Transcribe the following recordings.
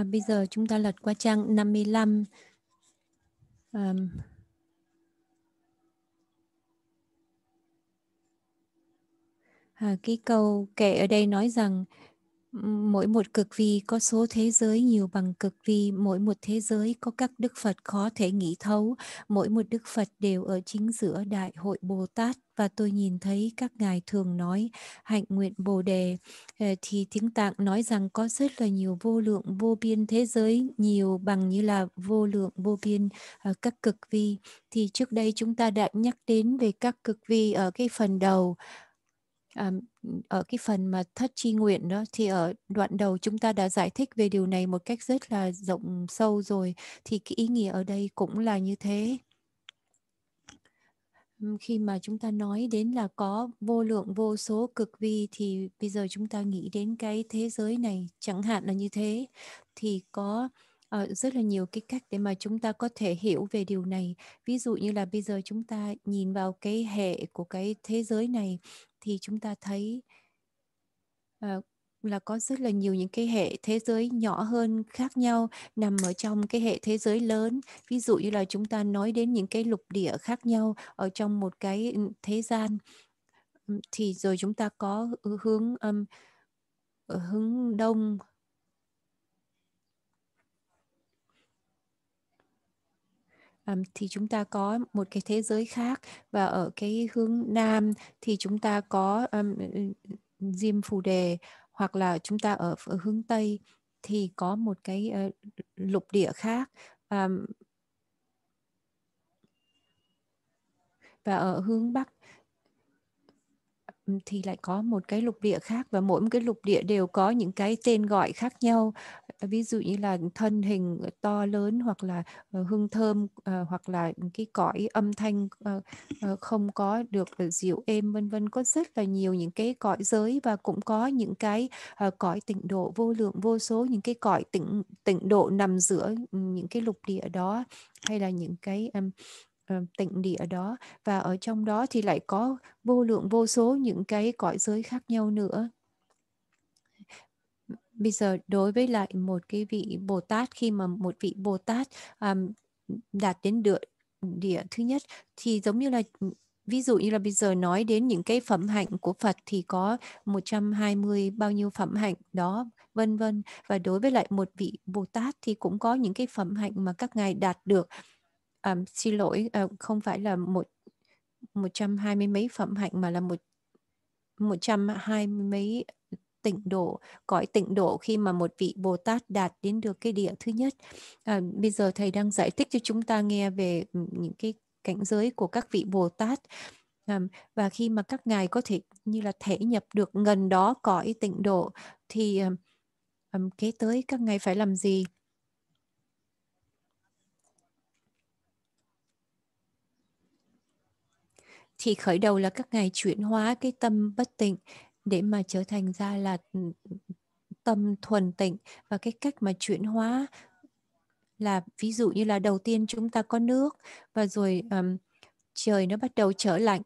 À, bây giờ chúng ta lật qua trang 55. À, à, cái câu kệ ở đây nói rằng mỗi một cực vi có số thế giới nhiều bằng cực vi mỗi một thế giới có các đức phật khó thể nghĩ thấu mỗi một đức phật đều ở chính giữa đại hội bồ tát và tôi nhìn thấy các ngài thường nói hạnh nguyện bồ đề ờ, thì tiếng tạng nói rằng có rất là nhiều vô lượng vô biên thế giới nhiều bằng như là vô lượng vô biên ờ, các cực vi thì trước đây chúng ta đã nhắc đến về các cực vi ở cái phần đầu à, ở cái phần mà thất chi nguyện đó thì ở đoạn đầu chúng ta đã giải thích về điều này một cách rất là rộng sâu rồi thì cái ý nghĩa ở đây cũng là như thế khi mà chúng ta nói đến là có vô lượng vô số cực vi thì bây giờ chúng ta nghĩ đến cái thế giới này chẳng hạn là như thế thì có uh, rất là nhiều cái cách để mà chúng ta có thể hiểu về điều này ví dụ như là bây giờ chúng ta nhìn vào cái hệ của cái thế giới này thì chúng ta thấy uh, là có rất là nhiều những cái hệ thế giới nhỏ hơn khác nhau nằm ở trong cái hệ thế giới lớn ví dụ như là chúng ta nói đến những cái lục địa khác nhau ở trong một cái thế gian thì rồi chúng ta có hướng um, hướng đông um, thì chúng ta có một cái thế giới khác và ở cái hướng nam thì chúng ta có um, diêm phù đề hoặc là chúng ta ở, ở hướng tây thì có một cái uh, lục địa khác um, và ở hướng bắc thì lại có một cái lục địa khác và mỗi một cái lục địa đều có những cái tên gọi khác nhau Ờ, ví dụ như là thân hình ờ, to lớn hoặc là ờ, hương thơm hoặc là cái cõi âm thanh không có được dịu êm vân vân có rất là nhiều những cái cõi giới và cũng có những cái cõi tịnh độ vô lượng vô số những cái cõi tịnh tịnh độ nằm giữa những cái lục địa đó hay là những cái tịnh địa đó và ở trong đó thì lại có vô lượng vô số những cái cõi giới khác nhau nữa bây giờ đối với lại một cái vị bồ tát khi mà một vị bồ tát um, đạt đến được địa thứ nhất thì giống như là ví dụ như là bây giờ nói đến những cái phẩm hạnh của Phật thì có 120 bao nhiêu phẩm hạnh đó vân vân và đối với lại một vị Bồ Tát thì cũng có những cái phẩm hạnh mà các ngài đạt được à, xin lỗi à, không phải là một 120 mấy phẩm hạnh mà là một 120 mấy tịnh độ cõi tịnh độ khi mà một vị bồ tát đạt đến được cái địa thứ nhất à, bây giờ thầy đang giải thích cho chúng ta nghe về những cái cảnh giới của các vị bồ tát à, và khi mà các ngài có thể như là thể nhập được gần đó cõi tịnh độ thì à, kế tới các ngài phải làm gì thì khởi đầu là các ngài chuyển hóa cái tâm bất tịnh để mà trở thành ra là ừ, tâm thuần tịnh và cái cách mà chuyển hóa là ví dụ như là đầu tiên chúng ta có nước và rồi um, trời nó bắt đầu trở lạnh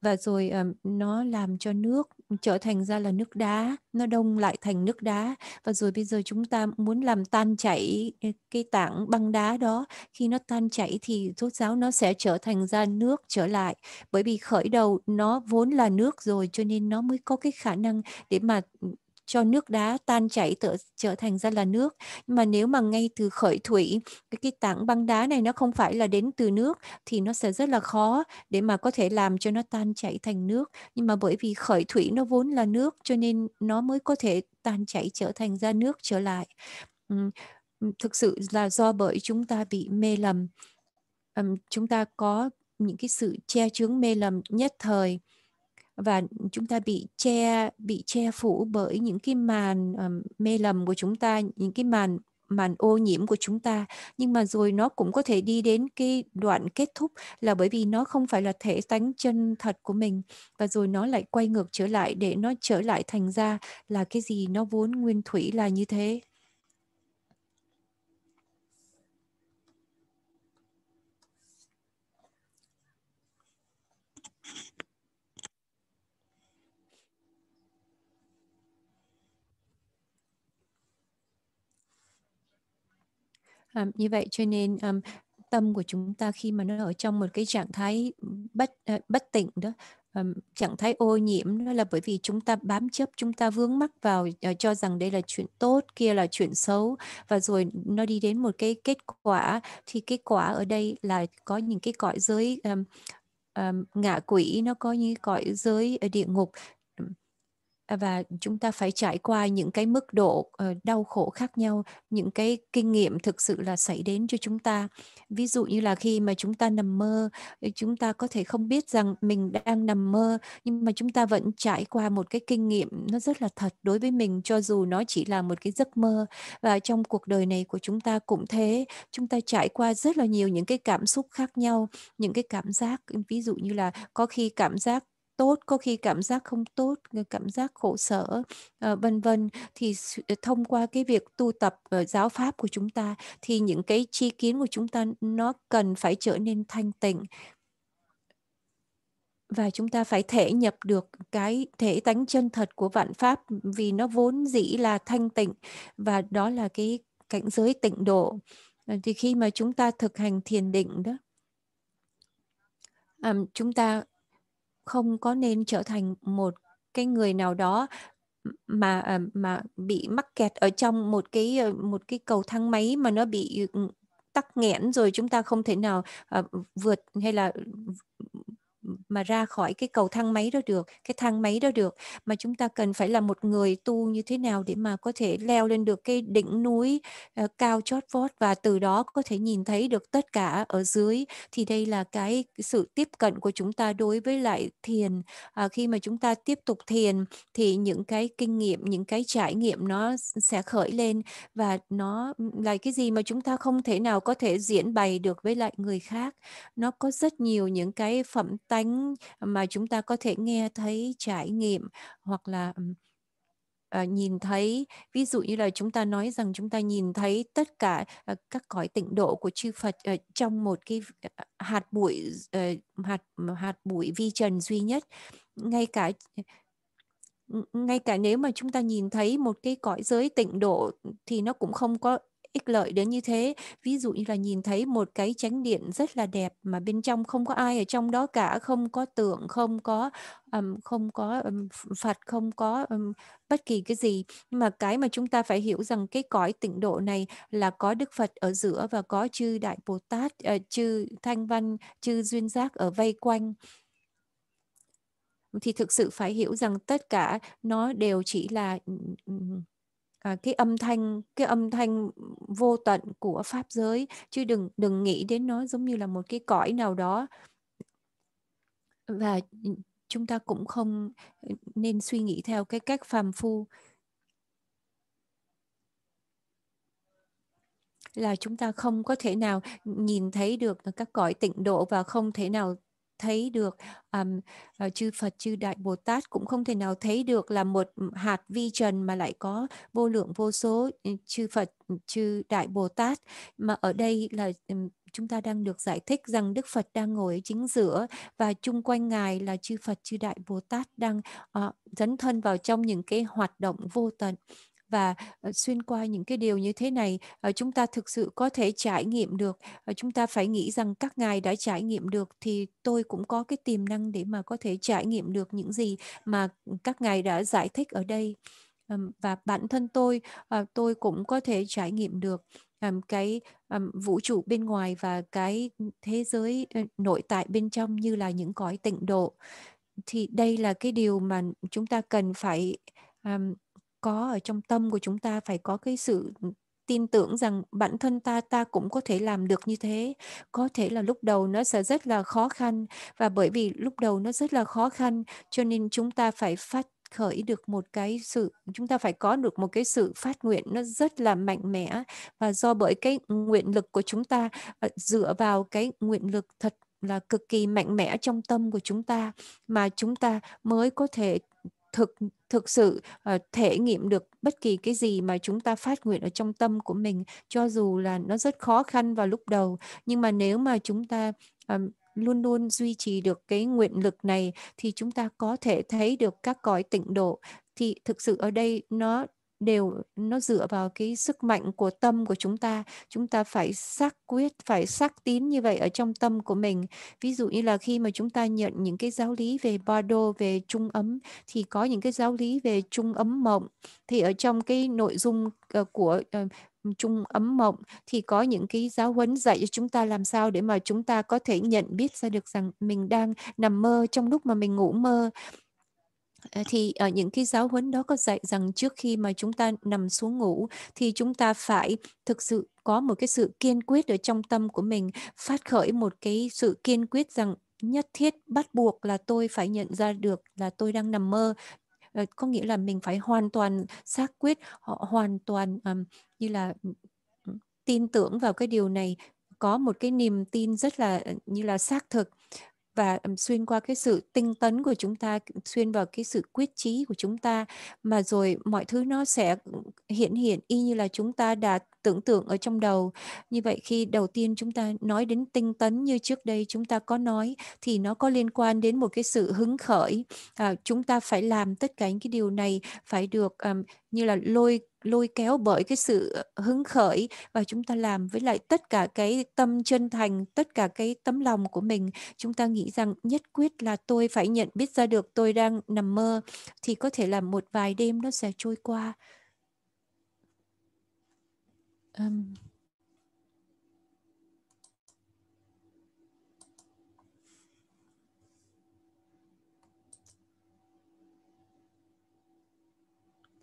và rồi um, nó làm cho nước trở thành ra là nước đá nó đông lại thành nước đá và rồi bây giờ chúng ta muốn làm tan chảy ờ, cái tảng băng đá đó khi nó tan chảy thì rốt ráo nó sẽ trở thành ra nước trở lại bởi vì khởi đầu nó vốn là nước rồi cho nên nó mới có cái khả năng để mà ừ, cho nước đá tan chảy tở, trở thành ra là nước nhưng mà nếu mà ngay từ khởi thủy cái, cái tảng băng đá này nó không phải là đến từ nước thì nó sẽ rất là khó để mà có thể làm cho nó tan chảy thành nước nhưng mà bởi vì khởi thủy nó vốn là nước cho nên nó mới có thể tan chảy trở thành ra nước trở lại thực sự là do bởi chúng ta bị mê lầm chúng ta có những cái sự che chướng mê lầm nhất thời và chúng ta bị che bị che phủ bởi những cái màn um, mê lầm của chúng ta những cái màn màn ô nhiễm của chúng ta nhưng mà rồi nó cũng có thể đi đến cái đoạn kết thúc là bởi vì nó không phải là thể tánh chân thật của mình và rồi nó lại quay ngược trở lại để nó trở lại thành ra là cái gì nó vốn nguyên thủy là như thế um, như vậy cho nên um, tâm của chúng ta khi mà nó ở trong một cái trạng thái bất ờ, bất tỉnh đó um, trạng thái ô nhiễm đó là bởi vì chúng ta bám chấp chúng ta vướng mắc vào uh, cho rằng đây là chuyện tốt kia là chuyện xấu và rồi nó đi đến một cái kết quả thì kết quả ở đây là có những cái cõi giới um, um, ngạ quỷ nó có như cõi giới ờ, địa ngục À, và chúng ta phải trải qua những cái mức độ ờ, đau khổ khác nhau những cái kinh nghiệm thực sự là xảy đến cho chúng ta ví dụ như là khi mà chúng ta nằm mơ chúng ta có thể không biết rằng mình đang nằm mơ nhưng mà chúng ta vẫn trải qua một cái kinh nghiệm nó rất là thật đối với mình cho dù nó chỉ là một cái giấc mơ và trong cuộc đời này của chúng ta cũng thế chúng ta trải qua rất là nhiều những cái cảm xúc khác nhau những cái cảm giác ví dụ như là có khi cảm giác tốt có khi cảm giác không tốt ờ, cảm giác khổ sở ờ, vân vân thì ờ, thông qua cái việc tu tập giáo pháp của chúng ta thì những cái chi kiến của chúng ta nó cần phải trở nên thanh tịnh và chúng ta phải thể nhập được cái thể tánh chân thật của vạn pháp vì nó vốn dĩ là thanh tịnh và đó là cái cảnh giới tịnh độ thì khi mà chúng ta thực hành thiền định đó chúng ta không có nên trở thành một cái người nào đó mà ờ, mà bị mắc kẹt ở trong một cái ờ, một cái cầu thang máy mà nó bị ừ, tắc nghẽn rồi chúng ta không thể nào uh, vượt hay là mà ra khỏi cái cầu thang máy đó được cái thang máy đó được mà chúng ta cần phải là một người tu như thế nào để mà có thể leo lên được cái đỉnh núi uh, cao chót vót và từ đó có thể nhìn thấy được tất cả ở dưới thì đây là cái sự tiếp cận của chúng ta đối với lại thiền à, khi mà chúng ta tiếp tục thiền thì những cái kinh nghiệm những cái trải nghiệm nó sẽ khởi lên và nó là cái gì mà chúng ta không thể nào có thể diễn bày được với lại người khác nó có rất nhiều những cái phẩm tánh mà chúng ta có thể nghe thấy trải nghiệm hoặc là À, nhìn thấy ví dụ như là chúng ta nói rằng chúng ta nhìn thấy tất cả à, các cõi tịnh độ của chư Phật à, trong một cái hạt bụi à, hạt hạt bụi vi trần duy nhất ngay cả ngay cả nếu mà chúng ta nhìn thấy một cái cõi giới tịnh độ thì nó cũng không có ích lợi đến như thế ví dụ như là nhìn thấy một cái chánh điện rất là đẹp mà bên trong không có ai ở trong đó cả không có tượng không có um, không có um, phật không có um, bất kỳ cái gì nhưng mà cái mà chúng ta phải hiểu rằng cái cõi tịnh độ này là có đức phật ở giữa và có chư đại bồ tát uh, chư thanh văn chư duyên giác ở vây quanh thì thực sự phải hiểu rằng tất cả nó đều chỉ là à, cái âm thanh cái âm thanh vô tận của pháp giới chứ đừng đừng nghĩ đến nó giống như là một cái cõi nào đó và chúng ta cũng không nên suy nghĩ theo cái cách phàm phu là chúng ta không có thể nào nhìn thấy được các cõi tịnh độ và không thể nào thấy được um, chư Phật chư Đại Bồ Tát cũng không thể nào thấy được là một hạt vi trần mà lại có vô lượng vô số ừ, chư Phật ừ, chư Đại Bồ Tát mà ở đây là um, chúng ta đang được giải thích rằng Đức Phật đang ngồi chính giữa và chung quanh Ngài là chư Phật chư Đại Bồ Tát đang uh, dấn thân vào trong những cái hoạt động vô tận và ờ, xuyên qua những cái điều như thế này ờ, chúng ta thực sự có thể trải nghiệm được ờ, chúng ta phải nghĩ rằng các ngài đã trải nghiệm được thì tôi cũng có cái tiềm năng để mà có thể trải nghiệm được những gì mà ừ, các ngài đã giải thích ở đây và bản thân tôi tôi cũng có thể trải nghiệm được cái vũ trụ bên ngoài và cái thế giới ừ, nội tại bên trong như là những cõi tịnh độ thì đây là cái điều mà chúng ta cần phải có ở trong tâm của chúng ta phải có cái sự tin tưởng rằng bản thân ta ta cũng có thể làm được như thế có thể là lúc đầu nó sẽ rất là khó khăn và bởi vì lúc đầu nó rất là khó khăn cho nên chúng ta phải phát khởi được một cái sự chúng ta phải có được một cái sự phát nguyện nó rất là mạnh mẽ và do bởi cái nguyện lực của chúng ta ờ, dựa vào cái nguyện lực thật là cực kỳ mạnh mẽ trong tâm của chúng ta mà chúng ta mới có thể thực thực sự uh, thể nghiệm được bất kỳ cái gì mà chúng ta phát nguyện ở trong tâm của mình cho dù là nó rất khó khăn vào lúc đầu nhưng mà nếu mà chúng ta uh, luôn luôn duy trì được cái nguyện lực này thì chúng ta có thể thấy được các cõi tịnh độ thì thực sự ở đây nó đều nó dựa vào cái sức mạnh của tâm của chúng ta chúng ta phải xác quyết phải xác tín như vậy ở trong tâm của mình ví dụ như là khi mà chúng ta nhận những cái giáo lý về bardo về trung ấm thì có những cái giáo lý về trung ấm mộng thì ở trong cái nội dung ờ, của ờ, trung ấm mộng thì có những cái giáo huấn dạy cho chúng ta làm sao để mà chúng ta có thể nhận biết ra được rằng mình đang nằm mơ trong lúc mà mình ngủ mơ Ờ, thì ở ờ, những cái giáo huấn đó có dạy rằng trước khi mà chúng ta nằm xuống ngủ thì chúng ta phải thực sự có một cái sự kiên quyết ở trong tâm của mình phát khởi một cái sự kiên quyết rằng nhất thiết bắt buộc là tôi phải nhận ra được là tôi đang nằm mơ ờ, có nghĩa là mình phải hoàn toàn xác quyết họ hoàn toàn um, như là tin tưởng vào cái điều này có một cái niềm tin rất là như là xác thực và xuyên qua cái sự tinh tấn của chúng ta xuyên vào cái sự quyết trí của chúng ta mà rồi mọi thứ nó sẽ hiện hiện y như là chúng ta đã tưởng tượng ở trong đầu như vậy khi đầu tiên chúng ta nói đến tinh tấn như trước đây chúng ta có nói thì nó có liên quan đến một cái sự hứng khởi à, chúng ta phải làm tất cả những cái điều này phải được um, như là lôi lôi kéo bởi cái sự ờ, hứng khởi và chúng ta làm với lại tất cả cái tâm chân thành tất cả cái tấm lòng của mình chúng ta nghĩ rằng nhất quyết là tôi phải nhận biết ra được tôi đang nằm mơ thì có thể là một vài đêm nó sẽ trôi qua um,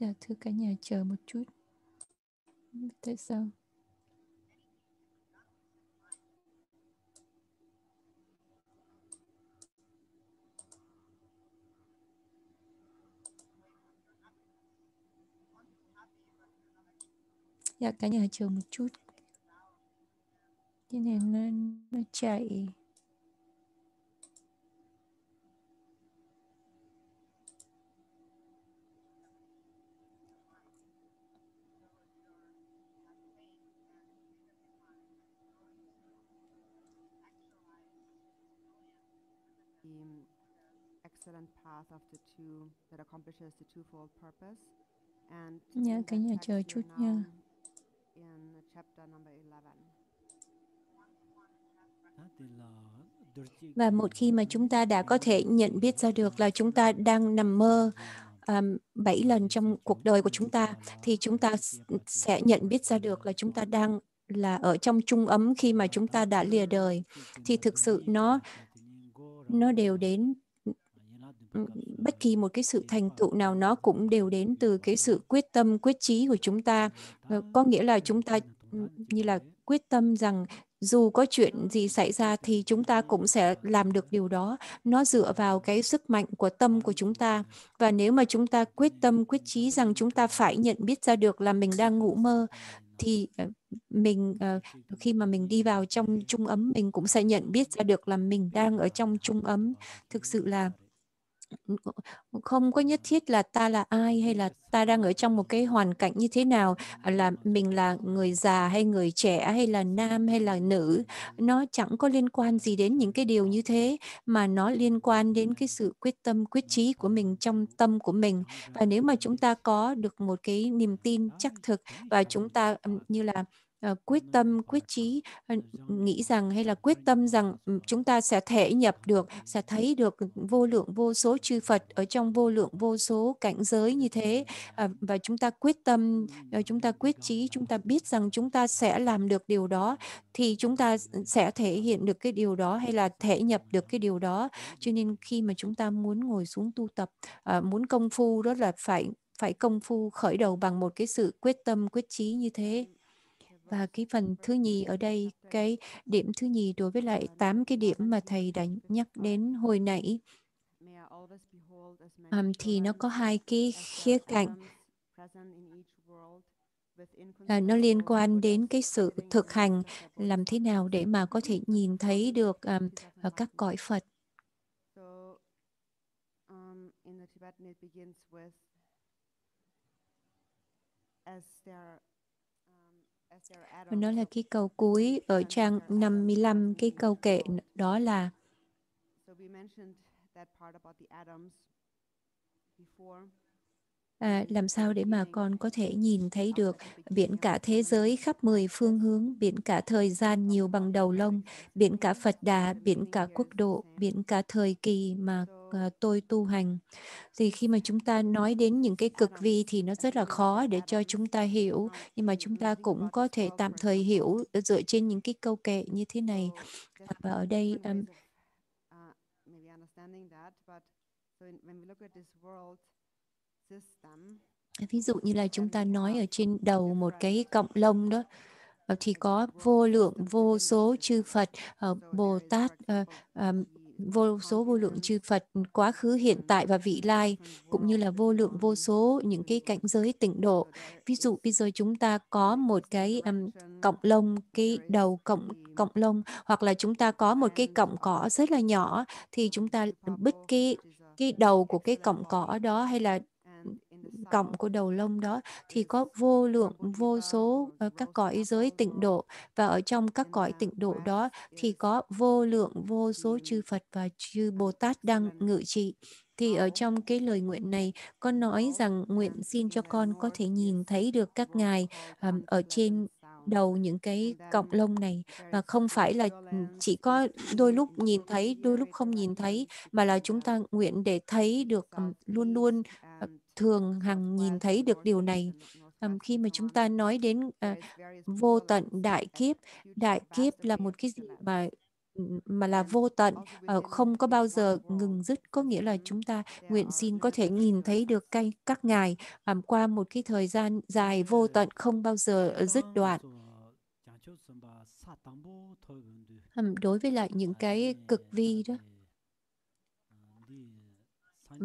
Dạ thưa cả nhà chờ một chút Tại sao? Dạ cả nhà chờ một chút Cái này nó, nó chạy excellent path of the two that accomplishes the twofold purpose. And nhớ cả nhà chờ chút nha. In chapter number 11. Và một khi mà chúng ta đã có thể nhận biết ra được là chúng ta đang nằm mơ um, 7 lần trong cuộc đời của chúng ta thì chúng ta sẽ nhận biết ra được là chúng ta đang là ở trong trung ấm khi mà chúng ta đã lìa đời thì thực sự nó nó đều đến bất kỳ một cái sự thành tựu nào nó cũng đều đến từ cái sự quyết tâm quyết chí của chúng ta ờ, có nghĩa là chúng ta như là quyết tâm rằng dù có chuyện gì xảy ra thì chúng ta cũng sẽ làm được điều đó nó dựa vào cái sức mạnh của tâm của chúng ta và nếu mà chúng ta quyết tâm quyết chí rằng chúng ta phải nhận biết ra được là mình đang ngủ mơ thì ờ, mình ờ, khi mà mình đi vào trong trung ấm mình cũng sẽ nhận biết ra được là mình đang ở trong trung ấm thực sự là không có nhất thiết là ta là ai hay là ta đang ở trong một cái hoàn cảnh như thế nào à, là mình là người già hay người trẻ hay là nam hay là nữ nó chẳng có liên quan gì đến những cái điều như thế mà nó liên quan đến cái sự quyết tâm quyết trí của mình trong tâm của mình và nếu mà chúng ta có được một cái niềm tin chắc thực và chúng ta như là Ờ, ờ, quyết tâm quyết chí ờ, nghĩ rằng hay là quyết tâm rằng chúng ta sẽ thể nhập được sẽ thấy được vô lượng vô số chư Phật ở trong vô lượng vô số cảnh giới như thế và chúng ta quyết tâm chúng ta quyết chí chúng ta biết rằng chúng ta sẽ làm được điều đó thì chúng ta sẽ thể hiện được cái điều đó hay là thể nhập được cái điều đó cho nên khi mà chúng ta muốn ngồi xuống tu tập muốn công phu đó là phải phải công phu khởi đầu bằng một cái sự quyết tâm quyết chí như thế và cái phần thứ nhì ở đây cái điểm thứ nhì đối với lại tám cái điểm mà thầy đã nhắc đến hồi nãy um, thì nó có hai cái khía cạnh là nó liên quan đến cái sự thực hành làm thế nào để mà có thể nhìn thấy được um, các cõi Phật. As there và nó là cái câu cuối ở trang 55, cái câu kệ đó là À, làm sao để mà con có thể nhìn thấy được biển cả thế giới khắp mười phương hướng, biển cả thời gian nhiều bằng đầu lông, biển cả Phật Đà, biển cả quốc độ, biển cả thời kỳ mà Ờ, tôi tu hành thì khi mà chúng ta nói đến những cái cực vi thì nó rất là khó để cho chúng ta hiểu nhưng mà chúng ta cũng có thể tạm thời hiểu dựa trên những cái câu kệ như thế này và ở đây um, ví dụ như là chúng ta nói uh, ở trên đầu một cái cộng lông đó ờ, thì có vô lượng vô số chư Phật, ờ, Bồ Tát, vô số vô lượng chư Phật quá khứ hiện tại và vị lai cũng như là vô lượng vô số những cái cảnh giới tịnh độ ví dụ bây giờ chúng ta có một cái um, cọng lông cái đầu cọng cọng lông hoặc là chúng ta có một cái cọng cỏ rất là nhỏ thì chúng ta bứt cái cái đầu của cái cọng cỏ đó hay là cọng của đầu lông đó thì có vô lượng vô số ờ, các cõi giới tịnh độ và ở trong các cõi tịnh độ đó thì có vô lượng vô số chư Phật và chư Bồ Tát đang ngự trị thì ở trong cái lời nguyện này con nói rằng nguyện xin cho con có thể nhìn thấy được các ngài um, ở trên đầu những cái cọng lông này và không phải là chỉ có đôi lúc nhìn thấy đôi lúc không nhìn thấy mà là chúng ta nguyện để thấy được um, luôn luôn thường hằng nhìn thấy được điều này khi mà chúng ta nói đến uh, vô tận đại kiếp đại kiếp là một cái gì mà mà là vô tận ờ, không có bao giờ ngừng dứt có nghĩa là chúng ta nguyện xin có thể nhìn thấy được cái các ngài um, qua một cái thời gian dài vô tận không bao giờ dứt đoạn đối với lại những cái cực vi đó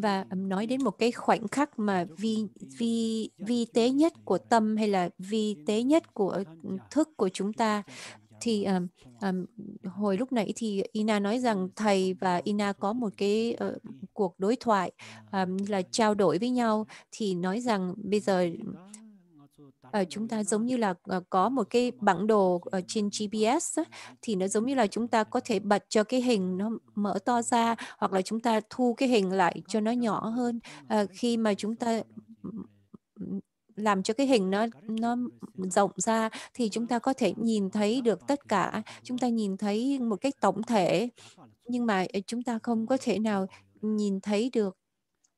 và nói đến một cái khoảnh khắc mà vi vi vi tế nhất của tâm hay là vi tế nhất của thức của chúng ta thì um, um, hồi lúc nãy thì Ina nói rằng thầy và Ina có một cái uh, cuộc đối thoại um, là trao đổi với nhau thì nói rằng bây giờ Ờ, chúng ta giống như là ờ, có một cái bản đồ trên GPS thì nó giống như là chúng ta có thể bật cho cái hình nó mở to ra hoặc là chúng ta thu cái hình lại cho nó nhỏ hơn ờ, khi mà chúng ta làm cho cái hình nó nó rộng ra thì chúng ta có thể nhìn thấy được tất cả chúng ta nhìn thấy một cách tổng thể nhưng mà chúng ta không có thể nào nhìn thấy được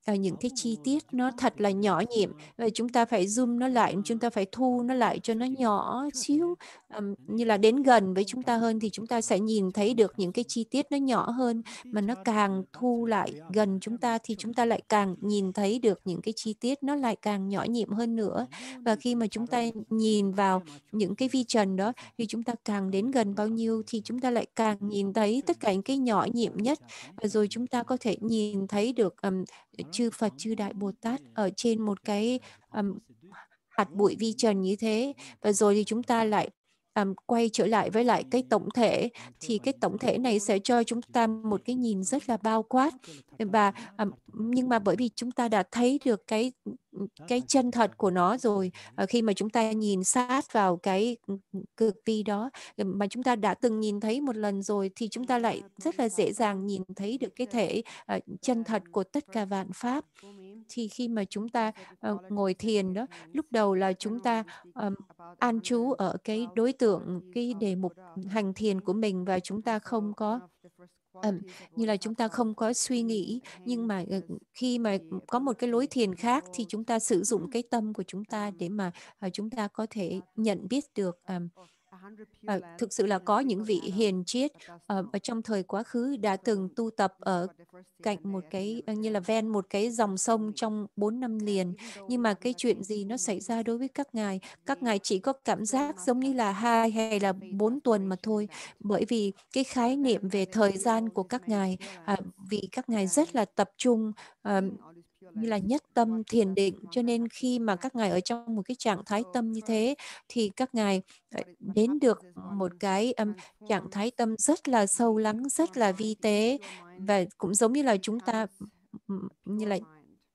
ở những cái chi tiết nó thật là nhỏ nhiệm và chúng ta phải zoom nó lại chúng ta phải thu nó lại cho nó nhỏ xíu um, như là đến gần với chúng ta hơn thì chúng ta sẽ nhìn thấy được những cái chi tiết nó nhỏ hơn mà nó càng thu lại gần chúng ta thì chúng ta lại càng nhìn thấy được những cái chi tiết nó lại càng nhỏ nhiệm hơn nữa và khi mà chúng ta nhìn vào những cái vi trần đó thì chúng ta càng đến gần bao nhiêu thì chúng ta lại càng nhìn thấy tất cả những cái nhỏ nhiệm nhất và rồi chúng ta có thể nhìn thấy được um, chư Phật chư Đại Bồ Tát ở trên một cái um, hạt bụi vi trần như thế và rồi thì chúng ta lại um, quay trở lại với lại cái tổng thể thì cái tổng thể này sẽ cho chúng ta một cái nhìn rất là bao quát và um, nhưng mà bởi vì chúng ta đã thấy được cái cái chân thật của nó rồi ờ, khi mà chúng ta nhìn sát vào cái ừ, ừ, cực vi đó ờ, mà chúng ta đã từng nhìn thấy một lần rồi thì chúng ta lại rất là dễ dàng nhìn thấy được cái thể ờ, chân thật của tất cả vạn pháp thì khi mà chúng ta ngồi thiền đó lúc đầu là chúng ta an trú ở cái đối tượng cái đề mục hành thiền của mình và chúng ta không có À, như là chúng ta không có suy nghĩ nhưng mà ừ, khi mà có một cái lối thiền khác thì chúng ta sử dụng cái tâm của chúng ta để mà ờ, chúng ta có thể nhận biết được um, à, thực sự là có những vị hiền triết ờ, ở uh, trong thời quá khứ đã từng tu tập ở cạnh một cái ờ, như là ven một cái dòng sông trong bốn năm liền nhưng mà cái chuyện gì nó xảy ra đối với các ngài các ngài chỉ có cảm giác giống như là hai hay là bốn tuần mà thôi bởi vì cái khái niệm về thời gian của các ngài à, vì các ngài rất là tập trung à, như là nhất tâm thiền định cho nên khi mà các ngài ở trong một cái trạng thái tâm như thế thì các ngài ờ, đến được một cái um, trạng thái tâm rất là sâu lắng rất là vi tế và cũng giống như là chúng ta như là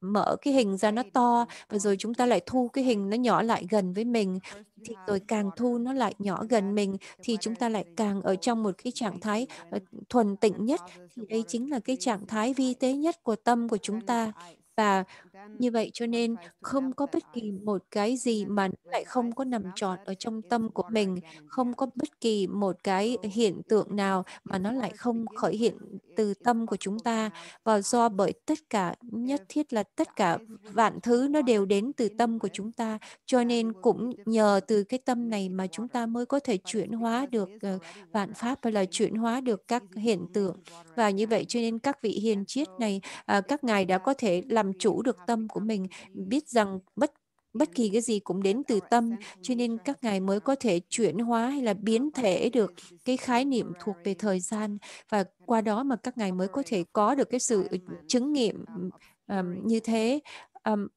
mở cái hình ra nó to và rồi chúng ta lại thu cái hình nó nhỏ lại gần với mình thì rồi càng thu nó lại nhỏ gần mình thì chúng ta lại càng ở trong một cái trạng thái ờ, thuần tịnh nhất thì đây chính là cái trạng thái vi tế nhất của tâm của chúng ta uh, Như vậy cho nên không có bất kỳ một cái gì mà lại không có nằm trọn ở trong tâm của mình, không có bất kỳ một cái hiện tượng nào mà nó lại không khởi hiện từ tâm của chúng ta và do bởi tất cả nhất thiết là tất cả vạn thứ nó đều đến từ tâm của chúng ta cho nên cũng nhờ từ cái tâm này mà chúng ta mới có thể chuyển hóa được ờ, vạn pháp hay là chuyển hóa được các hiện tượng và như vậy cho nên các vị hiền triết này à, các ngài đã có thể làm chủ được tâm của mình, biết rằng bất bất kỳ cái gì cũng đến từ tâm cho nên các ngài mới có thể chuyển hóa hay là biến thể được cái khái niệm thuộc về thời gian và qua đó mà các ngài mới có thể có được cái sự chứng nghiệm um, như thế um,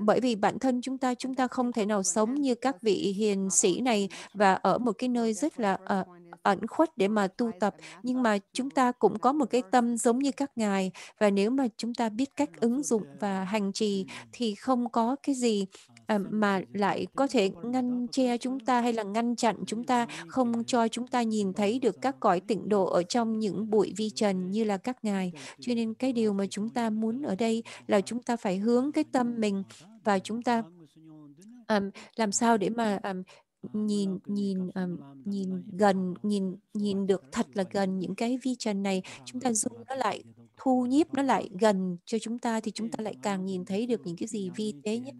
bởi vì bản thân chúng ta chúng ta không thể nào sống như các vị hiền sĩ này và ở một cái nơi rất là uh, ẩn khuất để mà tu tập nhưng mà chúng ta cũng có một cái tâm giống như các ngài và nếu mà chúng ta biết cách ứng dụng và hành trì thì không có cái gì à, mà lại có thể ngăn che chúng ta hay là ngăn chặn chúng ta không cho chúng ta nhìn thấy được các cõi tịnh độ ở trong những bụi vi trần như là các ngài cho nên cái điều mà chúng ta muốn ở đây là chúng ta phải hướng cái tâm mình và chúng ta um, làm sao để mà um, Ờ, nhìn nhìn um, nhìn gần nhìn nhìn được thật là gần những cái vi trần này chúng ta zoom nó lại thu nhiếp nó lại gần cho chúng ta thì chúng ta lại càng nhìn thấy được những cái gì vi tế nhất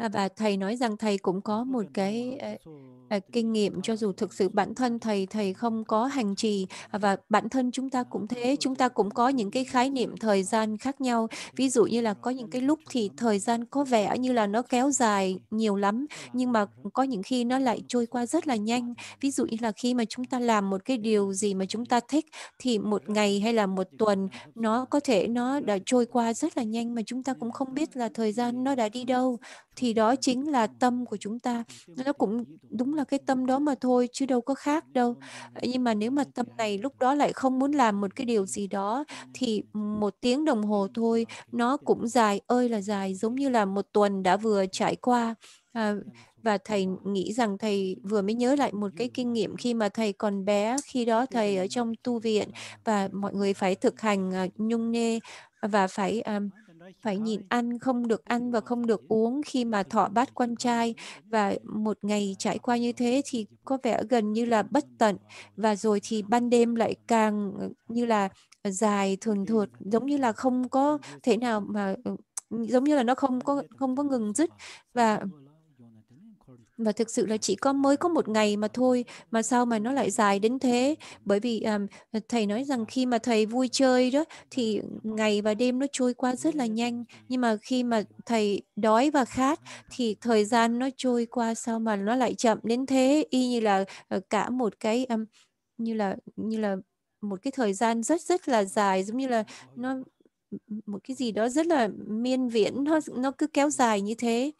À, và thầy nói rằng thầy cũng có một cái uh, kinh nghiệm cho dù thực sự bản thân thầy thầy không có hành trì à, và bản thân chúng ta cũng thế chúng ta cũng có những cái khái niệm thời gian khác nhau ví dụ như là có những cái lúc thì thời gian có vẻ như là nó kéo dài nhiều lắm nhưng mà có những khi nó lại trôi qua rất là nhanh ví dụ như là khi mà chúng ta làm một cái điều gì mà chúng ta thích thì một ngày hay là một tuần nó có thể nó đã trôi qua rất là nhanh mà chúng ta cũng không biết là thời gian nó đã đi đâu thì đó chính là tâm của chúng ta nó cũng đúng là cái tâm đó mà thôi chứ đâu có khác đâu nhưng mà nếu mà tâm này lúc đó lại không muốn làm một cái điều gì đó thì một tiếng đồng hồ thôi nó cũng dài ơi là dài giống như là một tuần đã vừa trải qua à, và thầy nghĩ rằng thầy vừa mới nhớ lại một cái kinh nghiệm khi mà thầy còn bé khi đó thầy ở trong tu viện và mọi người phải thực hành à, nhung nê và phải um, phải nhịn ăn, không được ăn và không được uống khi mà thọ bát quan trai và một ngày trải qua như thế thì có vẻ gần như là bất tận và rồi thì ban đêm lại càng ờ, như là dài thường thượt giống như là không có thể nào mà ừ, giống như là nó không có không có ngừng dứt và và thực sự là chỉ có mới có một ngày mà thôi mà sao mà nó lại dài đến thế bởi vì um, thầy nói rằng khi mà thầy vui chơi đó thì ngày và đêm nó trôi qua rất là nhanh nhưng mà khi mà thầy đói và khát thì thời gian nó trôi qua sao mà nó lại chậm đến thế y như là ờ, cả một cái um, như là như là một cái thời gian rất rất là dài giống như là nó một cái gì đó rất là miên viễn nó nó cứ kéo dài như thế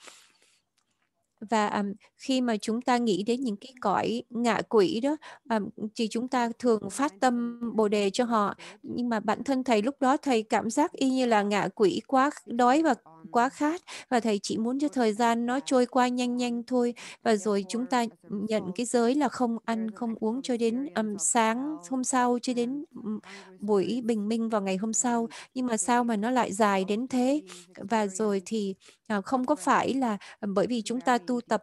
và um, khi mà chúng ta nghĩ đến những cái cõi ngạ quỷ đó um, thì chúng ta thường phát tâm bồ đề cho họ nhưng mà bản thân thầy lúc đó thầy cảm giác y như là ngạ quỷ quá đói và quá khát và thầy chỉ muốn cho thời gian nó trôi qua nhanh nhanh thôi và dạ rồi chúng ta nhận cái giới là không ăn không uống cho đến um, sáng hôm sau cho đến um, buổi bình minh vào ngày hôm dạ, sau nhưng mà sao mà nó lại dài đến thế và rồi thì à, không có phải là bởi vì chúng ta tu tập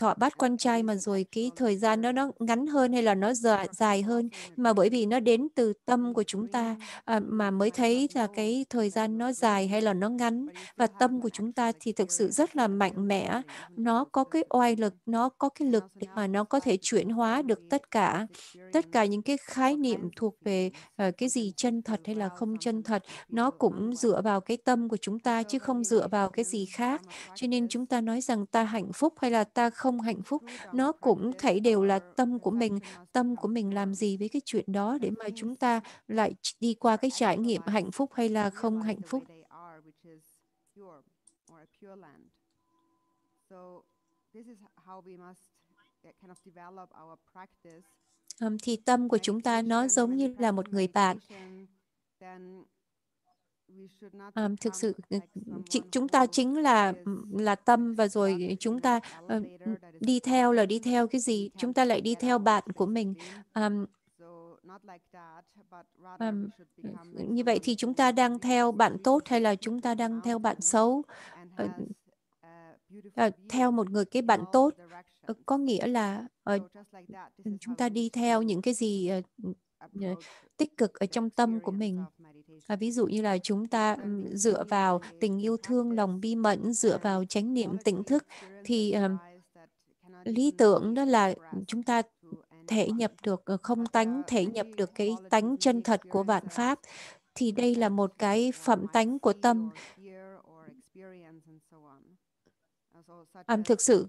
thọ bát quan trai mà rồi cái thời gian nó nó ngắn hơn hay là nó dài, dài hơn mà bởi vì nó đến từ tâm của chúng ta à, mà mới thấy là cái thời gian nó dài hay là nó ngắn và tâm của chúng ta thì thực sự rất là mạnh mẽ nó có cái oai lực nó có cái lực để mà nó có thể chuyển hóa được tất cả tất cả những cái khái niệm thuộc về uh, cái gì chân thật hay là không chân thật nó cũng dựa vào cái tâm của chúng ta chứ không dựa vào cái gì khác cho nên chúng ta nói rằng ta hạnh phúc hay là ta không hạnh phúc nó cũng thảy đều là tâm của mình tâm của mình làm gì với cái chuyện đó để mà chúng ta lại đi qua cái trải nghiệm hạnh phúc hay là không hạnh phúc pure or a pure land. So this is how we must uh, kind of develop our practice. Um, thì tâm của chúng ta nó giống như là một người bạn. Um, thực sự chúng ta chính là là tâm và rồi chúng ta uh, đi theo là đi theo cái gì chúng ta lại đi theo bạn của mình um, À, như vậy thì chúng ta đang theo bạn tốt hay là chúng ta đang theo bạn xấu? À, theo một người cái bạn tốt ờ, có nghĩa là à, chúng ta đi theo những cái gì à, tích cực ở trong tâm của mình à, ví dụ như là chúng ta dựa vào tình yêu thương lòng bi mẫn dựa um, vào chánh niệm tỉnh thức thì à, lý tưởng đó là chúng ta thể nhập được ờ, không tánh, thể nhập được cái tánh chân thật của vạn pháp thì đây là một cái phẩm tánh của tâm um, thực sự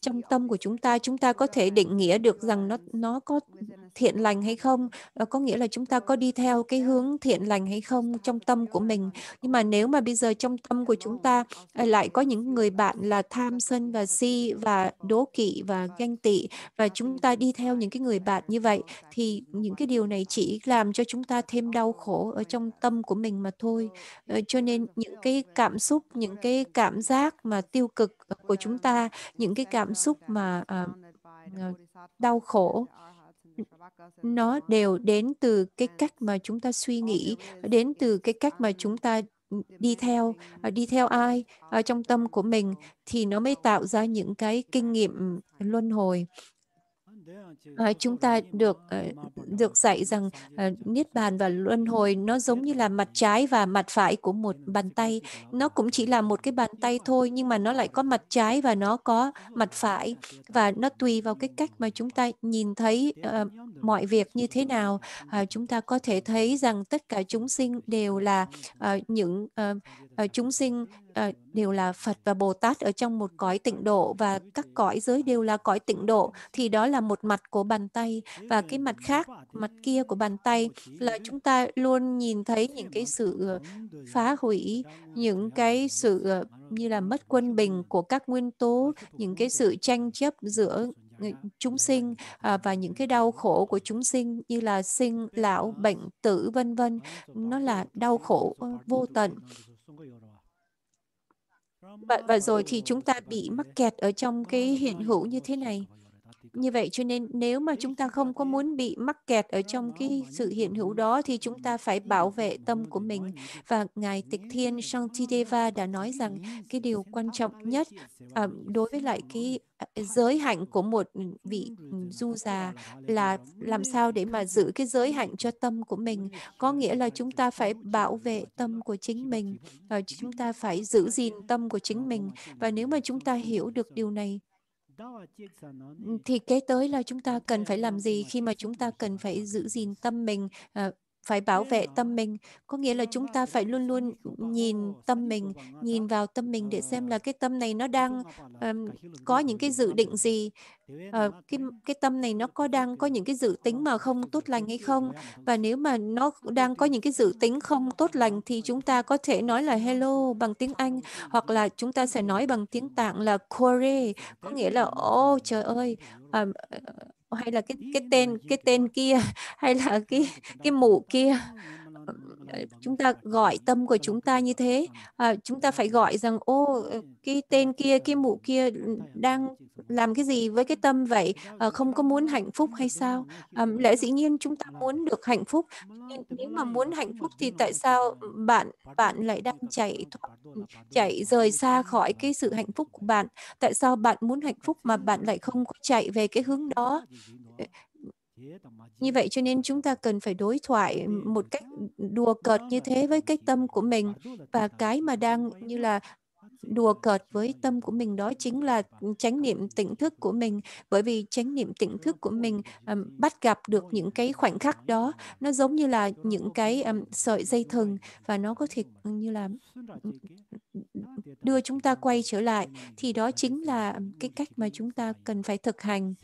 trong tâm của chúng ta chúng ta có thể định nghĩa được rằng nó nó có thiện lành hay không đó ờ, có nghĩa là chúng ta có đi theo cái hướng thiện lành hay không trong tâm của mình nhưng mà nếu mà bây giờ trong tâm của chúng ta ờ, lại có những người bạn là tham sân và si và đố kỵ và ganh tị và chúng ta đi theo những cái người bạn như vậy thì những cái điều này chỉ làm cho chúng ta thêm đau khổ ở trong tâm của mình mà thôi ờ, cho nên những cái cảm xúc những cái cảm giác mà tiêu cực của chúng ta những cái cảm xúc mà à, à, đau khổ nó đều đến từ cái cách mà chúng ta suy nghĩ đến từ cái cách mà chúng ta đi theo à, đi theo ai trong tâm của mình thì nó mới tạo ra những cái kinh nghiệm luân hồi Ờ, chúng ta được ờ, được dạy rằng ờ, niết bàn và luân hồi nó giống như là mặt trái và mặt phải của một bàn tay nó cũng chỉ là một cái bàn tay thôi nhưng mà nó lại có mặt trái và nó có mặt phải và nó tùy vào cái cách mà chúng ta nhìn thấy uh, mọi việc như thế nào uh, chúng ta có thể thấy rằng tất cả chúng sinh đều là uh, những uh, Ờ, chúng sinh uh, đều là Phật và Bồ Tát ở trong một cõi tịnh độ và các cõi giới đều là cõi tịnh độ thì đó là một mặt của bàn tay và cái mặt khác mặt kia của bàn tay là chúng ta luôn nhìn thấy những cái sự ờ, phá hủy những cái sự như là mất quân bình của các nguyên tố những cái sự tranh chấp giữa chúng sinh à, và những cái đau khổ của chúng sinh như là sinh lão bệnh tử vân vân nó là đau khổ vô tận và, rồi thì chúng ta bị mắc kẹt ở trong cái hiện hữu như thế này như vậy cho nên nếu mà chúng ta không có muốn bị mắc kẹt ở trong cái sự hiện hữu đó thì chúng ta phải bảo vệ tâm của mình và ngài Tịch Thiên Shantideva đã nói rằng cái điều quan trọng nhất à, đối với lại cái ờ, giới hạnh của một vị du già là làm sao để mà giữ cái giới hạnh cho tâm của mình có nghĩa là chúng ta phải bảo vệ tâm của chính mình và ờ, chúng ta phải giữ gìn tâm của chính mình và nếu mà chúng ta hiểu được điều này Ừ, thì kế tới là chúng ta cần phải làm gì khi mà chúng ta cần phải giữ gìn tâm mình ờ, phải bảo vệ tâm mình có nghĩa là chúng ta phải luôn luôn nhìn tâm mình nhìn vào tâm mình để xem là cái tâm này nó đang um, có những cái dự định gì uh, cái cái tâm này nó có đang có những cái dự tính mà không tốt lành hay không và nếu mà nó đang có những cái dự tính không tốt lành thì chúng ta có thể nói là hello bằng tiếng Anh hoặc là chúng ta sẽ nói bằng tiếng Tạng là kore có nghĩa là ô oh, trời ơi um, hay là cái cái tên cái tên kia hay là cái cái mũ kia Vâng, vâng, chúng vâng. ta gọi tâm của chúng ta như thế à, chúng ta phải gọi rằng ô ờ, cái tên kia cái mụ kia đang làm cái gì với cái tâm vậy à, không có muốn hạnh phúc hay sao à, lẽ dĩ nhiên chúng ta muốn được hạnh phúc nếu mà muốn hạnh phúc thì tại sao bạn bạn lại đang chạy chạy rời xa khỏi cái sự hạnh phúc của bạn tại sao bạn muốn hạnh phúc mà bạn lại không có chạy về cái hướng đó như vậy cho nên chúng ta cần phải đối thoại một cách đùa cợt như thế với cái tâm của mình và cái mà đang như là đùa cợt với tâm của mình đó chính là chánh niệm tỉnh thức của mình bởi vì chánh niệm tỉnh thức của mình um, bắt gặp được những cái khoảnh khắc đó nó giống như là những cái um, sợi dây thừng và nó có thể như là đưa chúng ta quay trở lại thì đó chính là cái cách mà chúng ta cần phải thực hành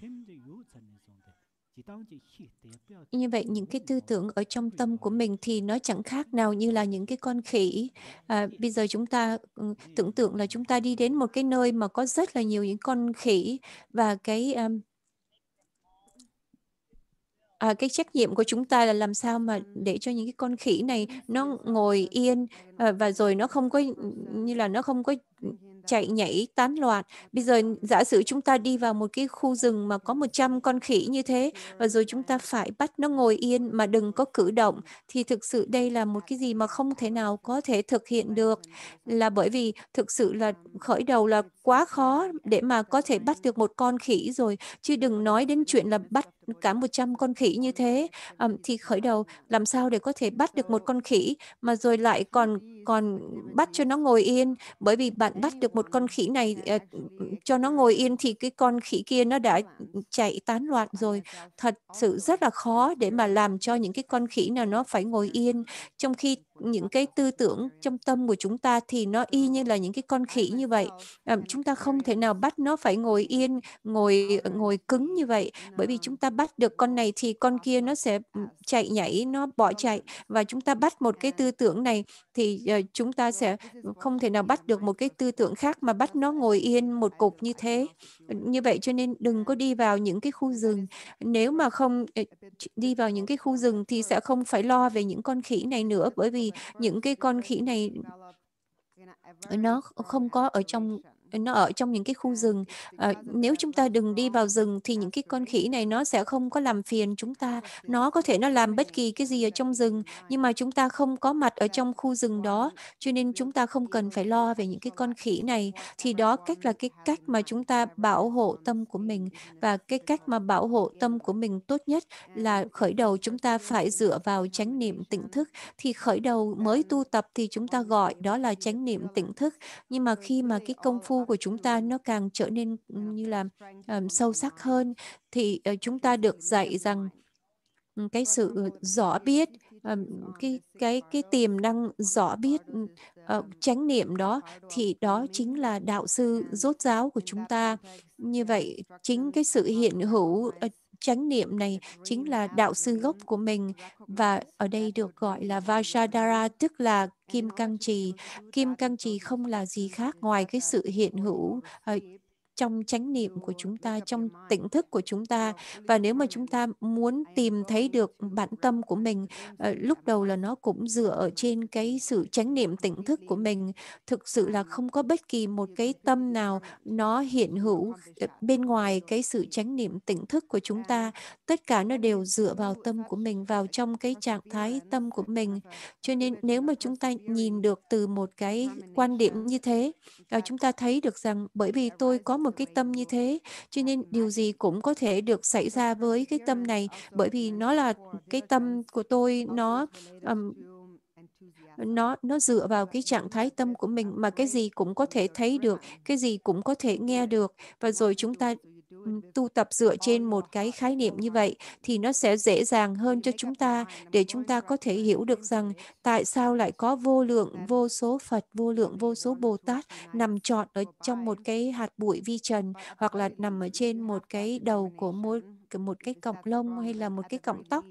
như vậy những cái tư tưởng ở trong tâm của mình thì nó chẳng khác nào như là những cái con khỉ. À, bây giờ chúng ta ừ, tưởng tượng là chúng ta đi đến một cái nơi mà có rất là nhiều những con khỉ và cái um, à, cái trách nhiệm của chúng ta là làm sao mà để cho những cái con khỉ này nó ngồi yên à, và rồi nó không có như là nó không có chạy nhảy tán loạn. Bây giờ giả sử chúng ta đi vào một cái khu rừng mà có 100 con khỉ như thế và rồi chúng ta phải bắt nó ngồi yên mà đừng có cử động thì thực sự đây là một cái gì mà không thể nào có thể thực hiện được là bởi vì thực sự là khởi đầu là quá khó để mà có thể bắt được một con khỉ rồi chứ đừng nói đến chuyện là bắt cả 100 con khỉ như thế um, thì khởi đầu làm sao để có thể bắt được một con khỉ mà rồi lại còn còn bắt cho nó ngồi yên bởi vì bạn bắt được được một con khỉ này ờ, cho nó ngồi yên thì cái con khỉ kia nó đã chạy tán loạn rồi thật sự rất là khó để mà làm cho những cái con khỉ nào nó phải ngồi yên trong khi những cái tư tưởng trong tâm của chúng ta thì nó y như là những cái con khỉ như vậy à, chúng ta không thể nào bắt nó phải ngồi yên ngồi ngồi cứng như vậy bởi vì chúng ta bắt được con này thì con kia nó sẽ chạy nhảy nó bỏ chạy và chúng ta bắt một cái tư tưởng này thì uh, chúng ta sẽ không thể nào bắt được một cái tư tưởng khác mà bắt nó ngồi yên một cục như thế như vậy cho nên đừng có đi vào những cái khu rừng nếu mà không ờ, đi vào những cái khu rừng thì sẽ không phải lo về những con khỉ này nữa bởi vì những cái con khỉ này nó không có ở trong nó ở trong những cái khu rừng à, nếu chúng ta đừng đi vào rừng thì những cái con khỉ này nó sẽ không có làm phiền chúng ta nó có thể nó làm bất kỳ cái gì ở trong rừng nhưng mà chúng ta không có mặt ở trong khu rừng đó cho nên chúng ta không cần phải lo về những cái con khỉ này thì đó cách là cái cách mà chúng ta bảo hộ tâm của mình và cái cách mà bảo hộ tâm của mình tốt nhất là khởi đầu chúng ta phải dựa vào chánh niệm tỉnh thức thì khởi đầu mới tu tập thì chúng ta gọi đó là chánh niệm tỉnh thức nhưng mà khi mà cái công phu của chúng ta nó càng trở nên như là um, sâu sắc hơn thì uh, chúng ta được dạy rằng cái sự ờ, rõ biết cái cái cái tiềm năng rõ biết ờ, chánh niệm đó thì đó chính là đạo sư rốt giáo của chúng ta như vậy chính cái sự hiện hữu chánh niệm này chính là đạo sư gốc của mình và ở đây được gọi là Vajradhara tức là kim cang trì. Kim cang trì không là gì khác ngoài cái sự hiện hữu ờ, trong chánh niệm của chúng ta, trong tỉnh thức của chúng ta. Và nếu mà chúng ta muốn tìm thấy được bản tâm của mình, ờ, lúc đầu là nó cũng dựa ở trên cái sự chánh niệm tỉnh thức của mình. Thực sự là không có bất kỳ một cái tâm nào nó hiện hữu ờ, bên ngoài cái sự chánh niệm tỉnh thức của chúng ta. Tất cả nó đều dựa vào tâm của mình, vào trong cái trạng thái tâm của mình. Cho nên nếu mà chúng ta nhìn được từ một cái quan điểm như thế, chúng ta thấy được rằng bởi vì tôi có một một cái tâm như thế cho nên điều gì cũng có thể được xảy ra với cái tâm này bởi vì nó là cái tâm của tôi nó um, nó nó dựa vào cái trạng thái tâm của mình mà cái gì cũng có thể thấy được cái gì cũng có thể nghe được và rồi chúng ta Ừ, tu tập dựa trên một cái khái niệm như vậy thì nó sẽ dễ dàng hơn cho chúng ta để chúng ta có thể hiểu được rằng tại sao lại có vô lượng vô số Phật, vô lượng vô số Bồ Tát nằm trọn ở trong một cái hạt bụi vi trần hoặc là nằm ở trên một cái đầu của một một cái cọng lông hay là một cái cọng tóc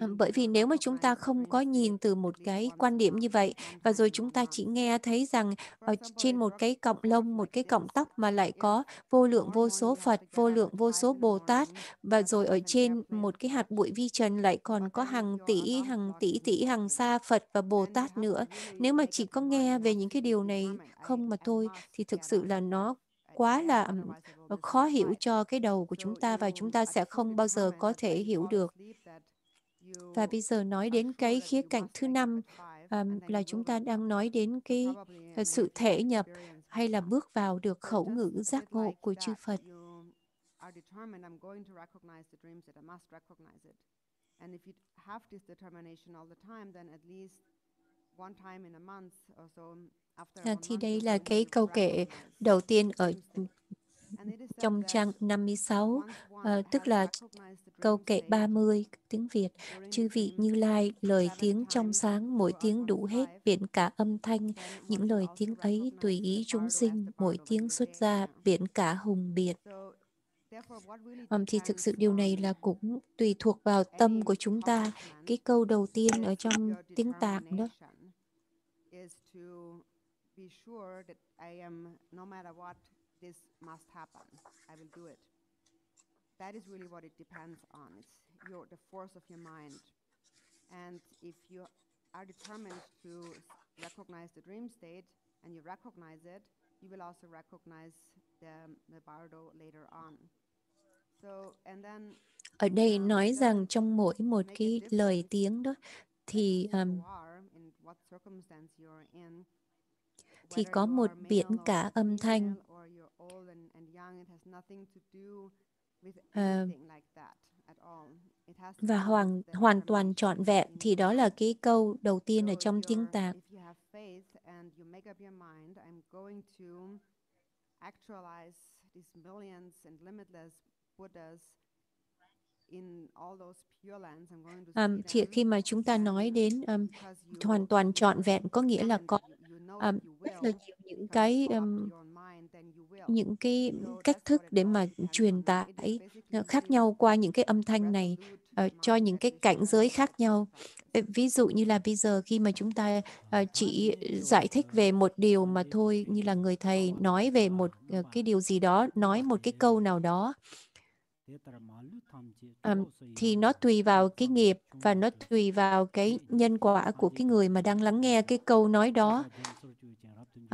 Ờ, bởi vì nếu mà chúng ta không có nhìn từ một cái quan điểm như vậy và rồi chúng ta chỉ nghe thấy rằng ở ờ, trên một cái cọng lông một cái cọng tóc mà lại có vô lượng vô số phật vô lượng vô số bồ tát và rồi ở trên một cái hạt bụi vi trần lại còn có hàng tỷ hàng tỷ tỷ hàng xa phật và bồ tát nữa nếu mà chỉ có nghe về những cái điều này không mà thôi thì thực sự là nó quá là khó hiểu cho cái đầu của chúng ta và chúng ta sẽ không bao giờ có thể hiểu được và bây giờ nói đến cái khía cạnh thứ năm um, là chúng ta đang nói đến cái ờ, sự thể nhập hay là bước vào được khẩu ngữ giác ngộ của chư Phật. À, thì đây là cái câu kệ đầu tiên ở trong trang 56, uh, ờ, tức là câu kệ 30 tiếng Việt. Chư vị như lai, lời tiếng trong sáng, mỗi tiếng đủ hết, biển cả âm thanh. Những lời tiếng ấy tùy ý chúng sinh, mỗi tiếng xuất ra, biển cả hùng biện. Um, thì thực sự điều này là cũng tùy thuộc vào tâm của chúng ta. Cái câu đầu tiên ở trong tiếng Tạng đó be sure that I am, no matter what this must happen. I will do it. That is really what it depends on. It's your, the force of your mind. And if you are determined to recognize the dream state and you recognize it, you will also recognize the, the bardo later on. So, and then ở đây nói rằng trong mỗi một cái lời tiếng đó thì um, thì có một biển cả âm thanh. À, và hoàn hoàn toàn trọn vẹn thì đó là cái câu đầu tiên ở trong tiếng Tạng. Buddhas Um, thì khi mà chúng ta nói đến um, hoàn toàn trọn vẹn có nghĩa là có um, rất là nhiều những cái um, những cái cách thức để mà truyền tải ờ, khác nhau qua những cái âm thanh này uh, cho những cái cảnh giới khác nhau ờ, ví dụ như là bây giờ khi mà chúng ta uh, chỉ giải thích về một điều mà thôi như là người thầy nói về một uh, cái điều gì đó nói một cái câu nào đó um, thì nó tùy vào cái nghiệp và nó tùy vào cái nhân quả của cái người mà đang lắng nghe cái câu nói đó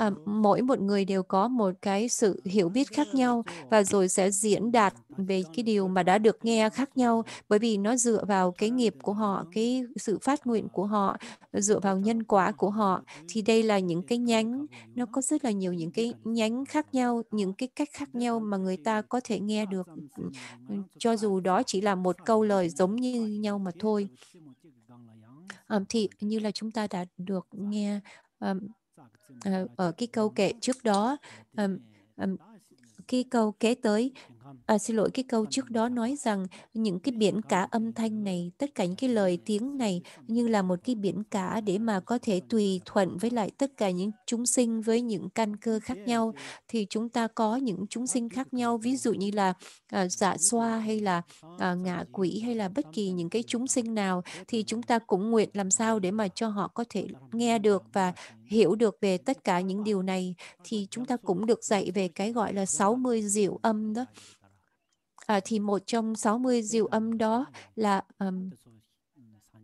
à, mỗi một người đều có một cái sự hiểu biết khác nhau và rồi sẽ diễn đạt về cái điều mà đã được nghe khác nhau bởi vì nó dựa vào cái nghiệp của họ cái sự phát nguyện của họ dựa vào nhân quả của họ thì đây là những cái nhánh nó có rất là nhiều những cái nhánh khác nhau những cái cách khác nhau mà người ta có thể nghe được cho dù đó chỉ là một câu lời giống như nhau mà thôi um, thì như là chúng ta đã được nghe um, ở ờ, ờ, cái câu kệ trước đó um, um, cái câu kế tới à, xin lỗi cái câu trước đó nói rằng những cái biển cả âm thanh này tất cả những cái lời tiếng này như là một cái biển cả để mà có thể tùy thuận với lại tất cả những chúng sinh với những căn cơ khác nhau thì chúng ta có những chúng sinh khác nhau ví dụ như là à, dạ xoa hay là à, ngạ quỷ hay là bất kỳ những cái chúng sinh nào thì chúng ta cũng nguyện làm sao để mà cho họ có thể nghe được và hiểu được về tất cả những điều này thì chúng ta cũng được dạy về cái gọi là 60 diệu âm đó. À, thì một trong 60 diệu âm đó là um,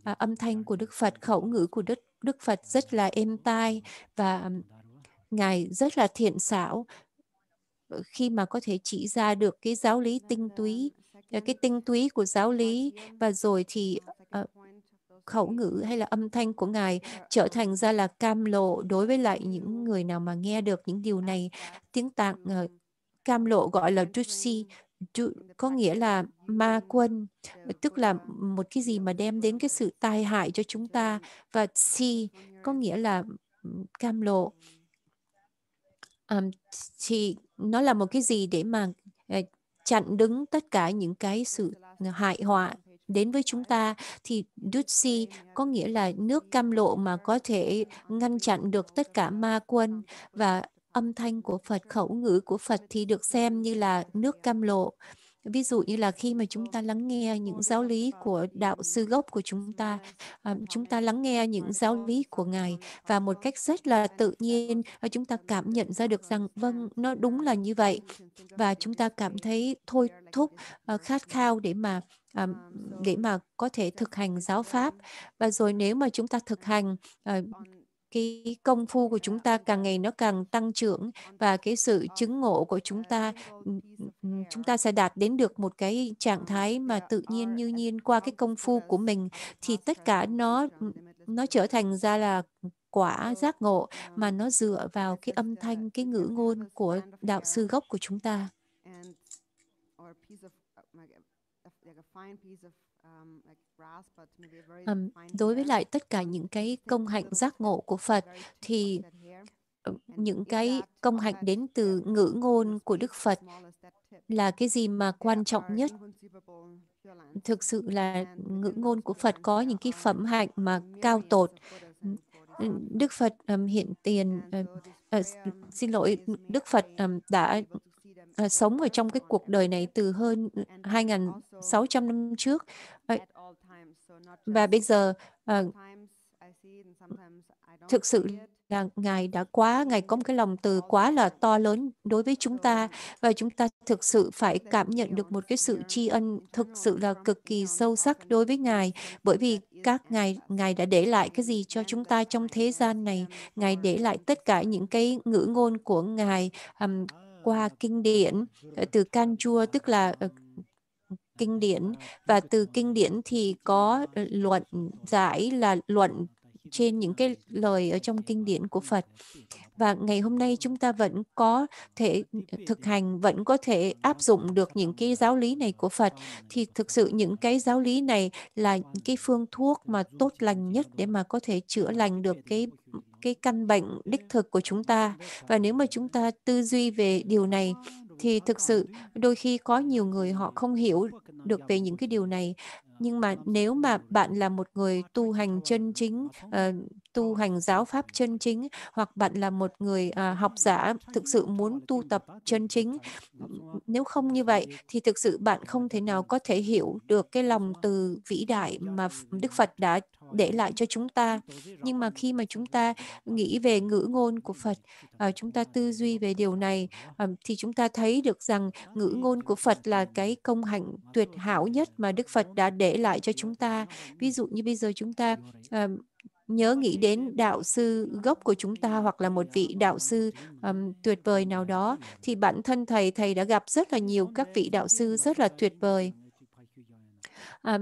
à, âm thanh của Đức Phật, khẩu ngữ của Đức Đức Phật rất là êm tai và ngài rất là thiện xảo khi mà có thể chỉ ra được cái giáo lý tinh túy cái tinh túy của giáo lý và rồi thì uh, khẩu ngữ hay là âm thanh của ngài dạ. trở thành ra là cam lộ đối với lại những người nào mà nghe được những điều này tiếng tạng uh, cam lộ gọi là Dusi có nghĩa là ma quân tức là một cái gì mà đem đến cái sự tai hại cho chúng ta và si có nghĩa là ừ, cam lộ um, thì nó là một cái gì để mà ờ, chặn đứng tất cả những cái sự hại họa đến với chúng ta thì Dutsi có nghĩa là nước cam lộ mà có thể ngăn chặn được tất cả ma quân và âm thanh của Phật, khẩu ngữ của Phật thì được xem như là nước cam lộ ví dụ như là khi mà chúng ta lắng nghe những giáo lý của đạo sư gốc của chúng ta à, chúng ta lắng nghe những giáo lý của ngài và một cách rất là tự nhiên à, chúng ta cảm nhận ra được rằng vâng nó đúng là như vậy và chúng ta cảm thấy thôi thúc à, khát khao để mà để mà có thể thực hành giáo pháp và rồi nếu mà chúng ta thực hành cái công phu của chúng ta càng ngày nó càng tăng trưởng và cái sự chứng ngộ của chúng ta chúng ta sẽ đạt đến được một cái trạng thái mà tự nhiên như nhiên qua cái công phu của mình thì tất cả nó nó trở thành ra là quả giác ngộ mà nó dựa vào cái âm thanh cái ngữ ngôn của đạo sư gốc của chúng ta Um, đối với lại tất cả những cái công hạnh giác ngộ của Phật thì ờ, những cái công hạnh đến từ ngữ um, ngôn của Đức Phật là cái gì mà quan trọng nhất? Thực sự là ngữ ngôn của Phật có những cái phẩm hạnh mà cao tột. Đức Phật um, hiện tiền um, uh, xin lỗi Đức Phật um, đã Ờ, sống ở trong cái cuộc đời này từ hơn 2.600 ừ, năm trước ờ, và bây giờ ờ, thực sự là ngài đã quá ngài có một cái lòng từ quá là to lớn đối với chúng ta và chúng ta thực sự phải cảm nhận được một cái sự tri ân thực sự là cực kỳ sâu sắc đối với ngài bởi vì các ngài ngài đã để lại cái gì cho chúng ta trong thế gian này ngài để lại tất cả những cái ngữ ngôn của ngài um, qua kinh điển ờ, từ can chua tức là ờ, kinh điển và từ kinh điển thì có ờ, luận giải là luận trên những cái lời ở trong kinh điển của Phật. Và ngày hôm nay chúng ta vẫn có thể thực hành, vẫn có thể áp dụng được những cái giáo lý này của Phật. Thì thực sự những cái giáo lý này là cái phương thuốc mà tốt lành nhất để mà có thể chữa lành được cái cái căn bệnh đích thực của chúng ta. Và nếu mà chúng ta tư duy về điều này thì thực sự đôi khi có nhiều người họ không hiểu được về những cái điều này nhưng mà nếu mà bạn là một người tu hành chân chính uh, tu hành giáo pháp chân chính hoặc bạn là một người à, học giả thực sự muốn tu tập chân chính nếu không như vậy thì thực sự bạn không thể nào có thể hiểu được cái lòng từ vĩ đại mà Đức Phật đã để lại cho chúng ta nhưng mà khi mà chúng ta nghĩ về ngữ ngôn của Phật à, chúng ta tư duy về điều này à, thì chúng ta thấy được rằng ngữ ngôn của Phật là cái công hạnh tuyệt hảo nhất mà Đức Phật đã để lại cho chúng ta ví dụ như bây giờ chúng ta à, nhớ nghĩ đến đạo sư gốc của chúng ta hoặc là một vị đạo sư um, tuyệt vời nào đó thì bản thân thầy thầy đã gặp rất là nhiều các vị đạo sư rất là tuyệt vời à,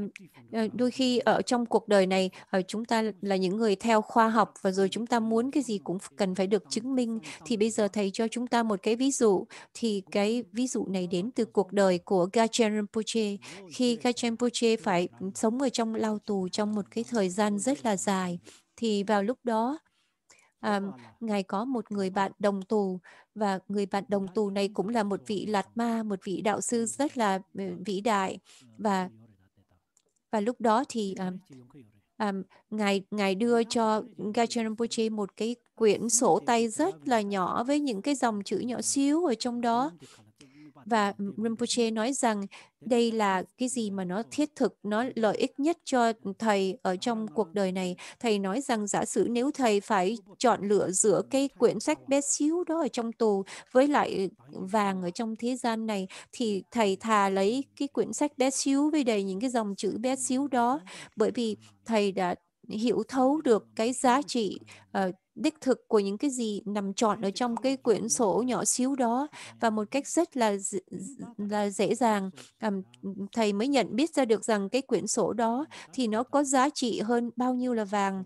ờ, đôi khi ở trong cuộc đời này ờ, chúng ta là những người theo khoa học và rồi chúng ta muốn cái gì cũng cần phải được chứng minh thì bây giờ thầy cho chúng ta một cái ví dụ thì cái ví dụ này đến từ cuộc đời của Gachen Rinpoche khi Gachen Rinpoche phải sống ở trong lao tù trong một cái thời gian rất là dài thì vào lúc đó à, ngài có một người bạn đồng tù và người bạn đồng tù này cũng là một vị lạt ma một vị đạo sư rất là ừ, vĩ đại và và lúc đó thì um, um, ngài ngài đưa cho Gajan Rinpoche một cái quyển sổ tay rất là nhỏ với những cái dòng chữ nhỏ xíu ở trong đó và Rinpoche nói rằng đây là cái gì mà nó thiết thực, nó lợi ích nhất cho thầy ở trong cuộc đời này. Thầy nói rằng giả sử nếu thầy phải chọn lựa giữa cái quyển sách bé xíu đó ở trong tù với lại vàng ở trong thế gian này thì thầy thà lấy cái quyển sách bé xíu với đầy những cái dòng chữ bé xíu đó bởi vì thầy đã hiểu thấu được cái giá trị uh, đích thực của những cái gì nằm trọn ở trong cái quyển sổ nhỏ xíu đó và một cách rất là là dễ dàng thầy mới nhận biết ra được rằng cái quyển sổ đó thì nó có giá trị hơn bao nhiêu là vàng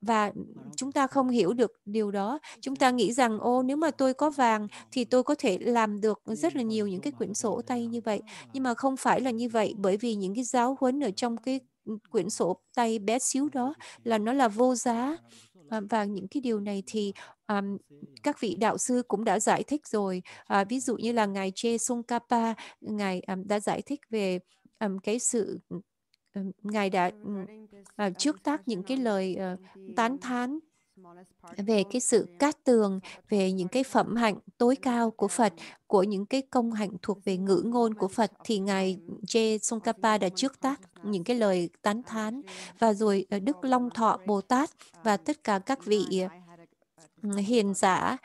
và chúng ta không hiểu được điều đó chúng ta nghĩ rằng ô nếu mà tôi có vàng thì tôi có thể làm được rất là nhiều những cái quyển sổ tay như vậy nhưng mà không phải là như vậy bởi vì những cái giáo huấn ở trong cái quyển sổ tay bé xíu đó là nó là vô giá à, và những cái điều này thì um, các vị đạo sư cũng đã giải thích rồi à, ví dụ như là ngài Che Sung Kapa ngài um, đã giải thích về um, cái sự um, ngài đã um, trước tác những cái lời uh, tán thán về cái sự cát tường về những cái phẩm hạnh tối cao của Phật của những cái công hạnh thuộc về ngữ ngôn của Phật thì ngài J Tsongkhapa đã trước tác những cái lời tán thán và rồi ờ, Đức Long Thọ Bồ Tát và um, tất cả các vị hiền giả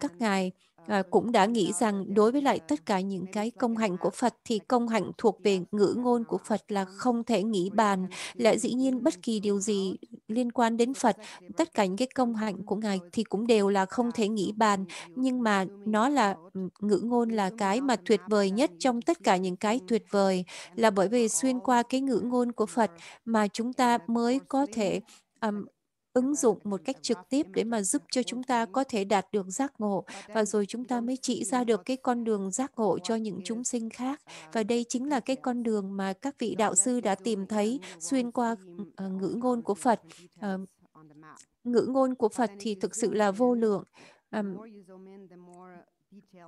các ngài à, cũng đã nghĩ rằng đối với lại tất cả những cái công hạnh của Phật thì công hạnh thuộc về ngữ ngôn của Phật là không thể nghĩ bàn. Lại dĩ nhiên bất kỳ điều gì liên quan đến Phật, tất cả những cái công hạnh của Ngài thì cũng đều là không thể nghĩ bàn. Nhưng mà nó là ngữ ngôn là cái mà tuyệt vời nhất trong tất cả những cái tuyệt vời là bởi vì xuyên qua cái ngữ ngôn của Phật mà chúng ta mới có thể um, ứng dụng một cách trực tiếp để mà giúp cho chúng ta có thể đạt được giác ngộ và rồi chúng ta mới chỉ ra được cái con đường giác ngộ cho những chúng sinh khác và đây chính là cái con đường mà các vị đạo sư đã tìm thấy xuyên qua ờ, ngữ ngôn của Phật ờ, ngữ ngôn của Phật thì thực sự là vô lượng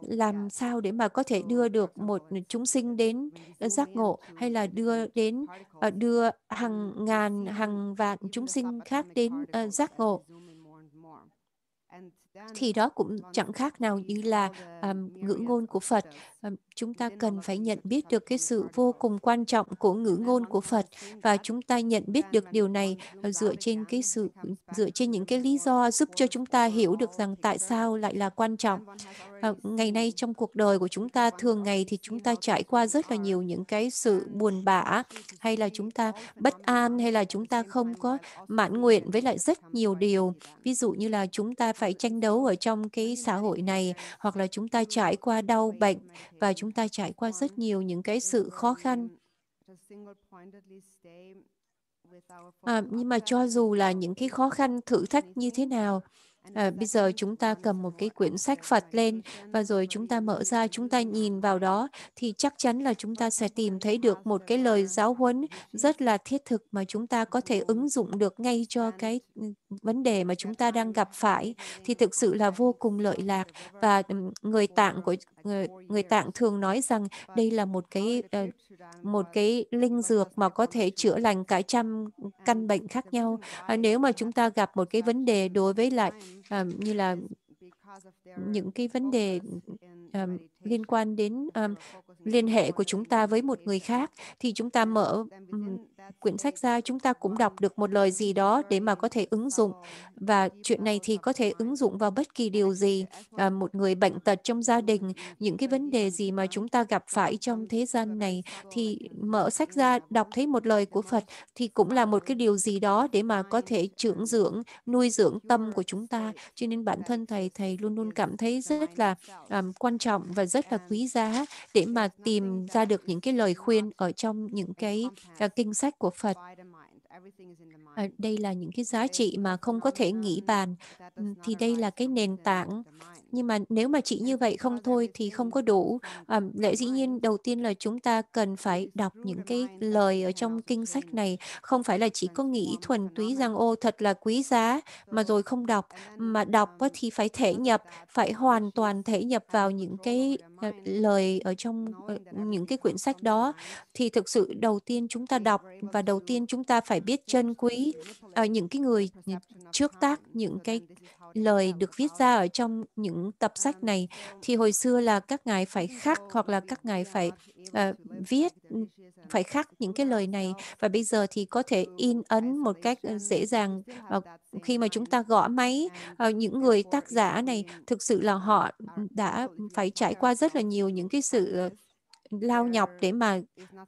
làm sao để mà có thể đưa được một chúng sinh đến ờ, giác ngộ hay là đưa đến ờ, đưa hàng ngàn hàng vạn chúng sinh khác đến ờ, giác ngộ thì đó cũng chẳng khác nào như là um, ngữ ngôn của Phật um, chúng ta cần phải nhận biết được cái sự vô cùng quan trọng của ngữ ngôn của Phật và chúng ta nhận biết được điều này dựa trên cái sự dựa trên những cái lý do giúp cho chúng ta hiểu được rằng tại sao lại là quan trọng. À, ngày nay trong cuộc đời của chúng ta thường ngày thì chúng ta trải qua rất là nhiều những cái sự buồn bã hay là chúng ta bất an hay là chúng ta không có mãn nguyện với lại rất nhiều điều. Ví dụ như là chúng ta phải tranh đấu ở trong cái xã hội này hoặc là chúng ta trải qua đau bệnh và chúng chúng ta trải qua rất nhiều những cái sự khó khăn. À, nhưng mà cho dù là những cái khó khăn thử thách như thế nào, à, bây giờ chúng ta cầm một cái quyển sách Phật lên và rồi chúng ta mở ra, chúng ta nhìn vào đó thì chắc chắn là chúng ta sẽ tìm thấy được một cái lời giáo huấn rất là thiết thực mà chúng ta có thể ứng dụng được ngay cho cái ừ, vấn đề mà chúng ta đang gặp phải thì thực sự là vô cùng lợi lạc và ừ, người tạng của người, người Tạng thường nói rằng đây là một cái ờ, một cái linh dược mà có thể chữa lành cả trăm căn bệnh khác nhau. Ờ, nếu mà chúng ta gặp một cái vấn đề đối với lại ờ, như là những cái vấn đề liên quan đến liên hệ của chúng ta với một người khác thì chúng ta mở quyển sách ra chúng ta cũng đọc được một lời gì đó để mà có thể ứng dụng và chuyện này thì có thể ứng dụng vào bất kỳ điều gì à, một người bệnh tật trong gia đình những cái vấn đề gì mà chúng ta gặp phải trong thế gian này thì mở sách ra đọc thấy một lời của Phật thì cũng là một cái điều gì đó để mà có thể trưởng dưỡng nuôi dưỡng tâm của chúng ta cho nên bản thân thầy thầy luôn luôn cảm thấy rất là um, quan trọng và rất là quý giá để mà tìm ra được những cái lời khuyên ở trong những cái uh, kinh sách sách của Phật. Ờ, đây là những cái giá trị mà không có thể nghĩ bàn, thì đây là cái nền tảng nhưng mà nếu mà chỉ như vậy không thôi thì không có đủ à, lẽ dĩ nhiên đầu tiên là chúng ta cần phải đọc những cái lời ở trong kinh sách này không phải là chỉ có nghĩ thuần túy rằng ô thật là quý giá mà rồi không đọc mà đọc thì phải thể nhập phải hoàn toàn thể nhập vào những cái ờ, lời ở trong ờ, những cái quyển sách đó thì thực sự đầu tiên chúng ta đọc và đầu tiên chúng ta phải biết trân quý à, những cái người ừ, trước tác những cái lời được viết ra ở trong những tập sách này thì hồi xưa là các ngài phải khắc hoặc là các ngài phải uh, viết ừ, phải khắc những cái lời này và bây giờ thì có thể in ấn một cách ờ, dễ dàng uh, khi mà chúng ta gõ máy uh, những người tác giả này thực sự là họ đã phải trải qua rất là nhiều những cái sự lao nhọc để mà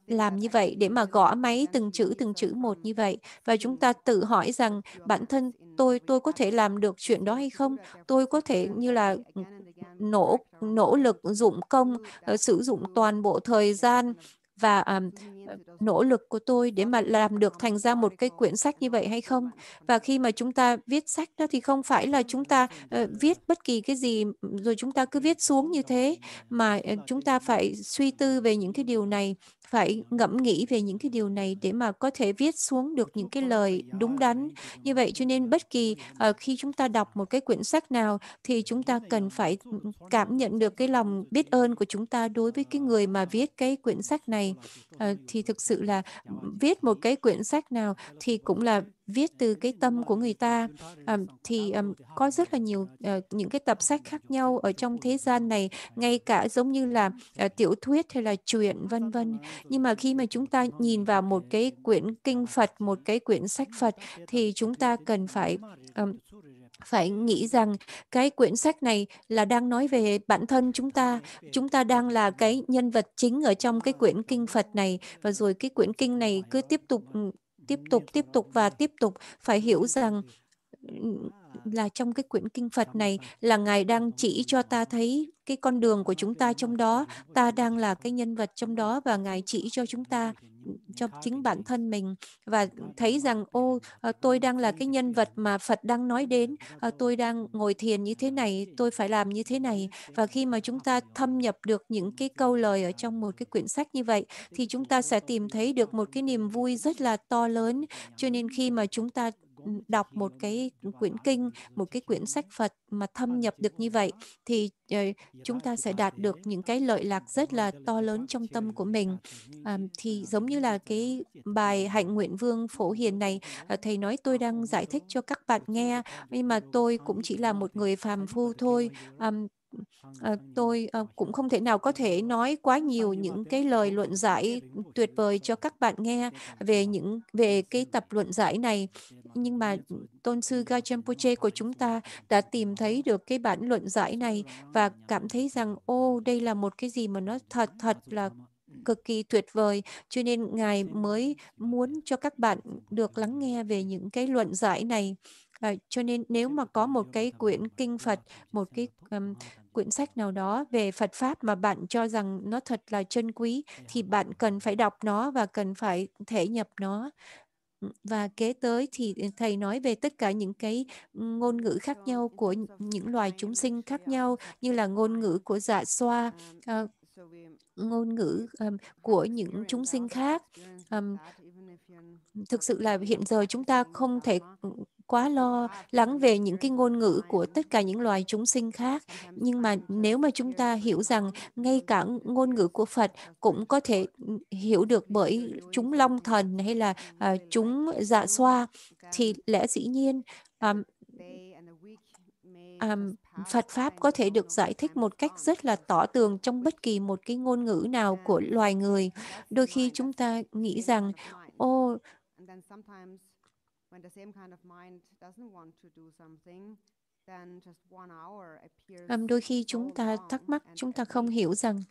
làm như vậy, để mà gõ máy từng chữ từng chữ một như vậy. Và chúng ta tự hỏi rằng bản thân tôi tôi có thể làm được chuyện đó hay không? Tôi có thể như là nỗ nỗ lực dụng công ờ, sử dụng toàn bộ thời gian và um, nỗ lực của tôi để mà làm được thành ra một cái quyển sách như vậy hay không và khi mà chúng ta viết sách đó thì không phải là chúng ta uh, viết bất kỳ cái gì rồi chúng ta cứ viết xuống như thế mà ờ, chúng ta phải suy tư về những cái điều này phải ngẫm nghĩ về những cái điều này để mà có thể viết xuống được những cái lời đúng đắn như vậy cho nên bất kỳ uh, khi chúng ta đọc một cái quyển sách nào thì chúng ta cần phải ừ, cảm nhận được cái lòng biết ơn của chúng ta đối với cái người mà viết cái quyển sách này uh, thì thực sự là ừ, viết một cái quyển sách nào thì cũng là viết từ cái tâm của người ta um, thì um, có rất là nhiều uh, những cái tập sách khác nhau ở trong thế gian này ngay cả giống như là uh, tiểu thuyết hay là truyện vân vân nhưng mà khi mà chúng ta nhìn vào một cái quyển kinh Phật một cái quyển sách Phật thì chúng ta cần phải um, phải nghĩ rằng cái quyển sách này là đang nói về bản thân chúng ta chúng ta đang là cái nhân vật chính ở trong cái quyển kinh Phật này và rồi cái quyển kinh này cứ tiếp tục tiếp tục tiếp tục và tiếp tục phải hiểu rằng là trong cái quyển kinh Phật này là Ngài đang chỉ cho ta thấy cái con đường của chúng ta trong đó, ta đang là cái nhân vật trong đó và Ngài chỉ cho chúng ta cho chính bản thân mình và thấy rằng ô ờ, tôi đang là cái nhân vật mà Phật đang nói đến, ờ, tôi đang ngồi thiền như thế này, tôi phải làm như thế này và khi mà chúng ta thâm nhập được những cái câu lời ở trong một cái quyển sách như vậy thì chúng ta sẽ tìm thấy được một cái niềm vui rất là to lớn cho nên khi mà chúng ta đọc một cái quyển kinh, một cái quyển sách Phật mà thâm nhập được như vậy thì ờ, chúng ta sẽ đạt được những cái lợi lạc rất là to lớn trong tâm của mình. À, thì giống như là cái bài Hạnh Nguyện Vương Phổ Hiền này, ờ, thầy nói tôi đang giải thích cho các bạn nghe, nhưng mà tôi cũng chỉ là một người phàm phu thôi. À, Ờ, tôi ờ, cũng không thể nào có thể nói quá nhiều những cái lời luận giải tuyệt vời cho các bạn nghe về những về cái tập luận giải này nhưng mà tôn sư Gajenpoche của chúng ta đã tìm thấy được cái bản luận giải này và cảm thấy rằng ô đây là một cái gì mà nó thật thật là cực kỳ tuyệt vời cho nên ngài mới muốn cho các bạn được lắng nghe về những cái luận giải này À, cho nên nếu mà có một cái quyển kinh Phật, một cái um, quyển sách nào đó về Phật pháp mà bạn cho rằng nó thật là chân quý thì bạn cần phải đọc nó và cần phải thể nhập nó và kế tới thì ừ, thầy nói về tất cả những cái ngôn ngữ khác nhau của những loài chúng sinh khác nhau như là ngôn ngữ của dạ xoa uh, ngôn ngữ um, của những chúng sinh khác um, thực sự là hiện giờ chúng ta không thể quá lo lắng về những cái ngôn ngữ của tất cả những loài chúng sinh khác. Nhưng mà nếu mà chúng ta hiểu rằng ngay cả ngôn ngữ của Phật cũng có thể ừ, hiểu được bởi chúng long thần hay là uh, chúng dạ xoa, thì lẽ dĩ nhiên um, um, Phật Pháp có thể được giải thích một cách rất là tỏ tường trong bất kỳ một cái ngôn ngữ nào của loài người. Đôi khi chúng ta nghĩ rằng, ô, when the same kind of mind doesn't want to do something, Um, đôi khi chúng ta thắc mắc, chúng ta không hiểu rằng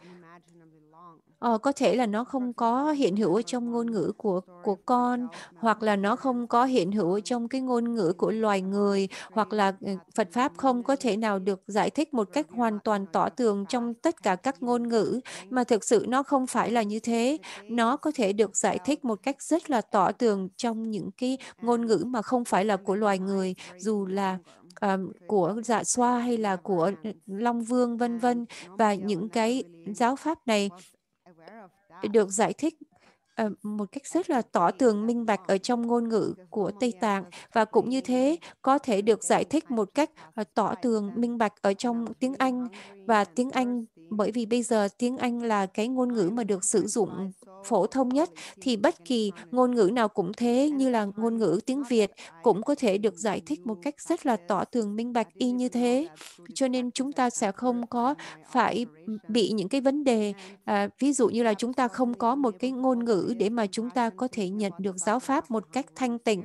uh, có thể là nó không có hiện hữu trong ngôn ngữ của của con, hoặc là nó không có hiện hữu trong cái ngôn ngữ của loài người, hoặc là ừ, Phật pháp không có thể nào được giải thích một cách hoàn toàn tỏ tường trong tất cả các ngôn ngữ, mà thực sự nó không phải là như thế. Nó có thể được giải thích một cách rất là tỏ tường trong những cái ngôn ngữ mà không phải là của loài người, dù là um, của dạ xoa hay là của long vương vân vân và những cái giáo pháp này được giải thích một cách rất là tỏ tường minh bạch ở trong ngôn ngữ của Tây Tạng và cũng như thế có thể được giải thích một cách tỏ tường minh bạch ở trong tiếng Anh và tiếng Anh bởi vì bây giờ tiếng Anh là cái ngôn ngữ mà được sử dụng phổ thông nhất thì bất kỳ ngôn ngữ nào cũng thế như là ngôn ngữ tiếng Việt cũng có thể được giải thích một cách rất là tỏ tường minh bạch y như thế cho nên chúng ta sẽ không có phải bị những cái vấn đề à, ví dụ như là chúng ta không có một cái ngôn ngữ để mà chúng ta có thể nhận được giáo pháp một cách thanh tịnh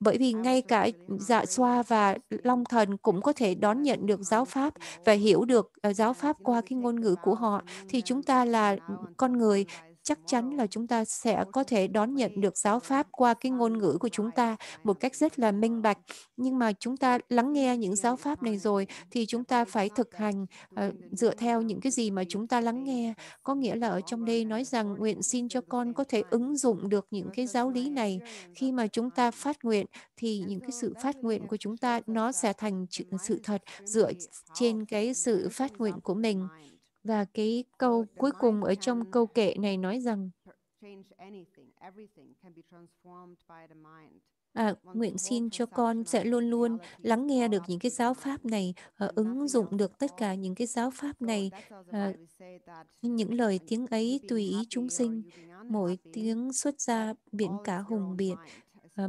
bởi vì ngay cả dạ xoa và long thần cũng có thể đón nhận được giáo pháp và hiểu được à, giáo pháp qua cái ngôn ngôn ngữ của họ thì chúng ta là con người chắc chắn là chúng ta sẽ có thể đón nhận được giáo pháp qua cái ngôn ngữ của chúng ta một cách rất là minh bạch nhưng mà chúng ta lắng nghe những giáo pháp này rồi thì chúng ta phải thực hành uh, dựa theo những cái gì mà chúng ta lắng nghe có nghĩa là ở trong đây nói rằng nguyện xin cho con có thể ứng dụng được những cái giáo lý này khi mà chúng ta phát nguyện thì những cái sự phát nguyện của chúng ta nó sẽ thành sự thật dựa trên cái sự phát nguyện của mình và cái câu cuối cùng ở trong câu kệ này nói rằng À, nguyện xin cho con sẽ luôn luôn lắng nghe được những cái giáo pháp này, à, ứng dụng được tất cả những cái giáo pháp này. À, những lời tiếng ấy tùy ý chúng sinh, mỗi tiếng xuất ra biển cả hùng biển À,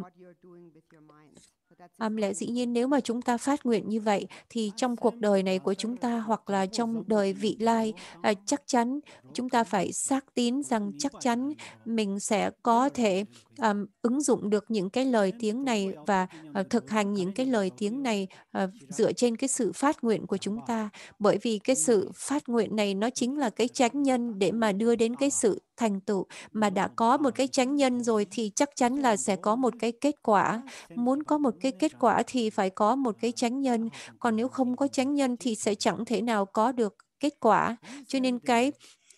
Àm lẽ dĩ nhiên nếu mà chúng ta phát nguyện như vậy thì trong cuộc đời này của chúng ta hoặc là trong đời vị lai à, chắc chắn chúng ta phải xác tín rằng chắc chắn mình sẽ có thể um, ứng dụng được những cái lời tiếng này và uh, thực hành những cái lời tiếng này uh, dựa trên cái sự phát nguyện của chúng ta bởi vì cái sự phát nguyện này nó chính là cái chánh nhân để mà đưa đến cái sự thành tựu mà đã có một cái chánh nhân rồi thì chắc chắn là sẽ có một cái kết quả muốn có một cái kết quả thì phải có một cái chánh nhân còn nếu không có chánh nhân thì sẽ chẳng thể nào có được kết quả cho nên cái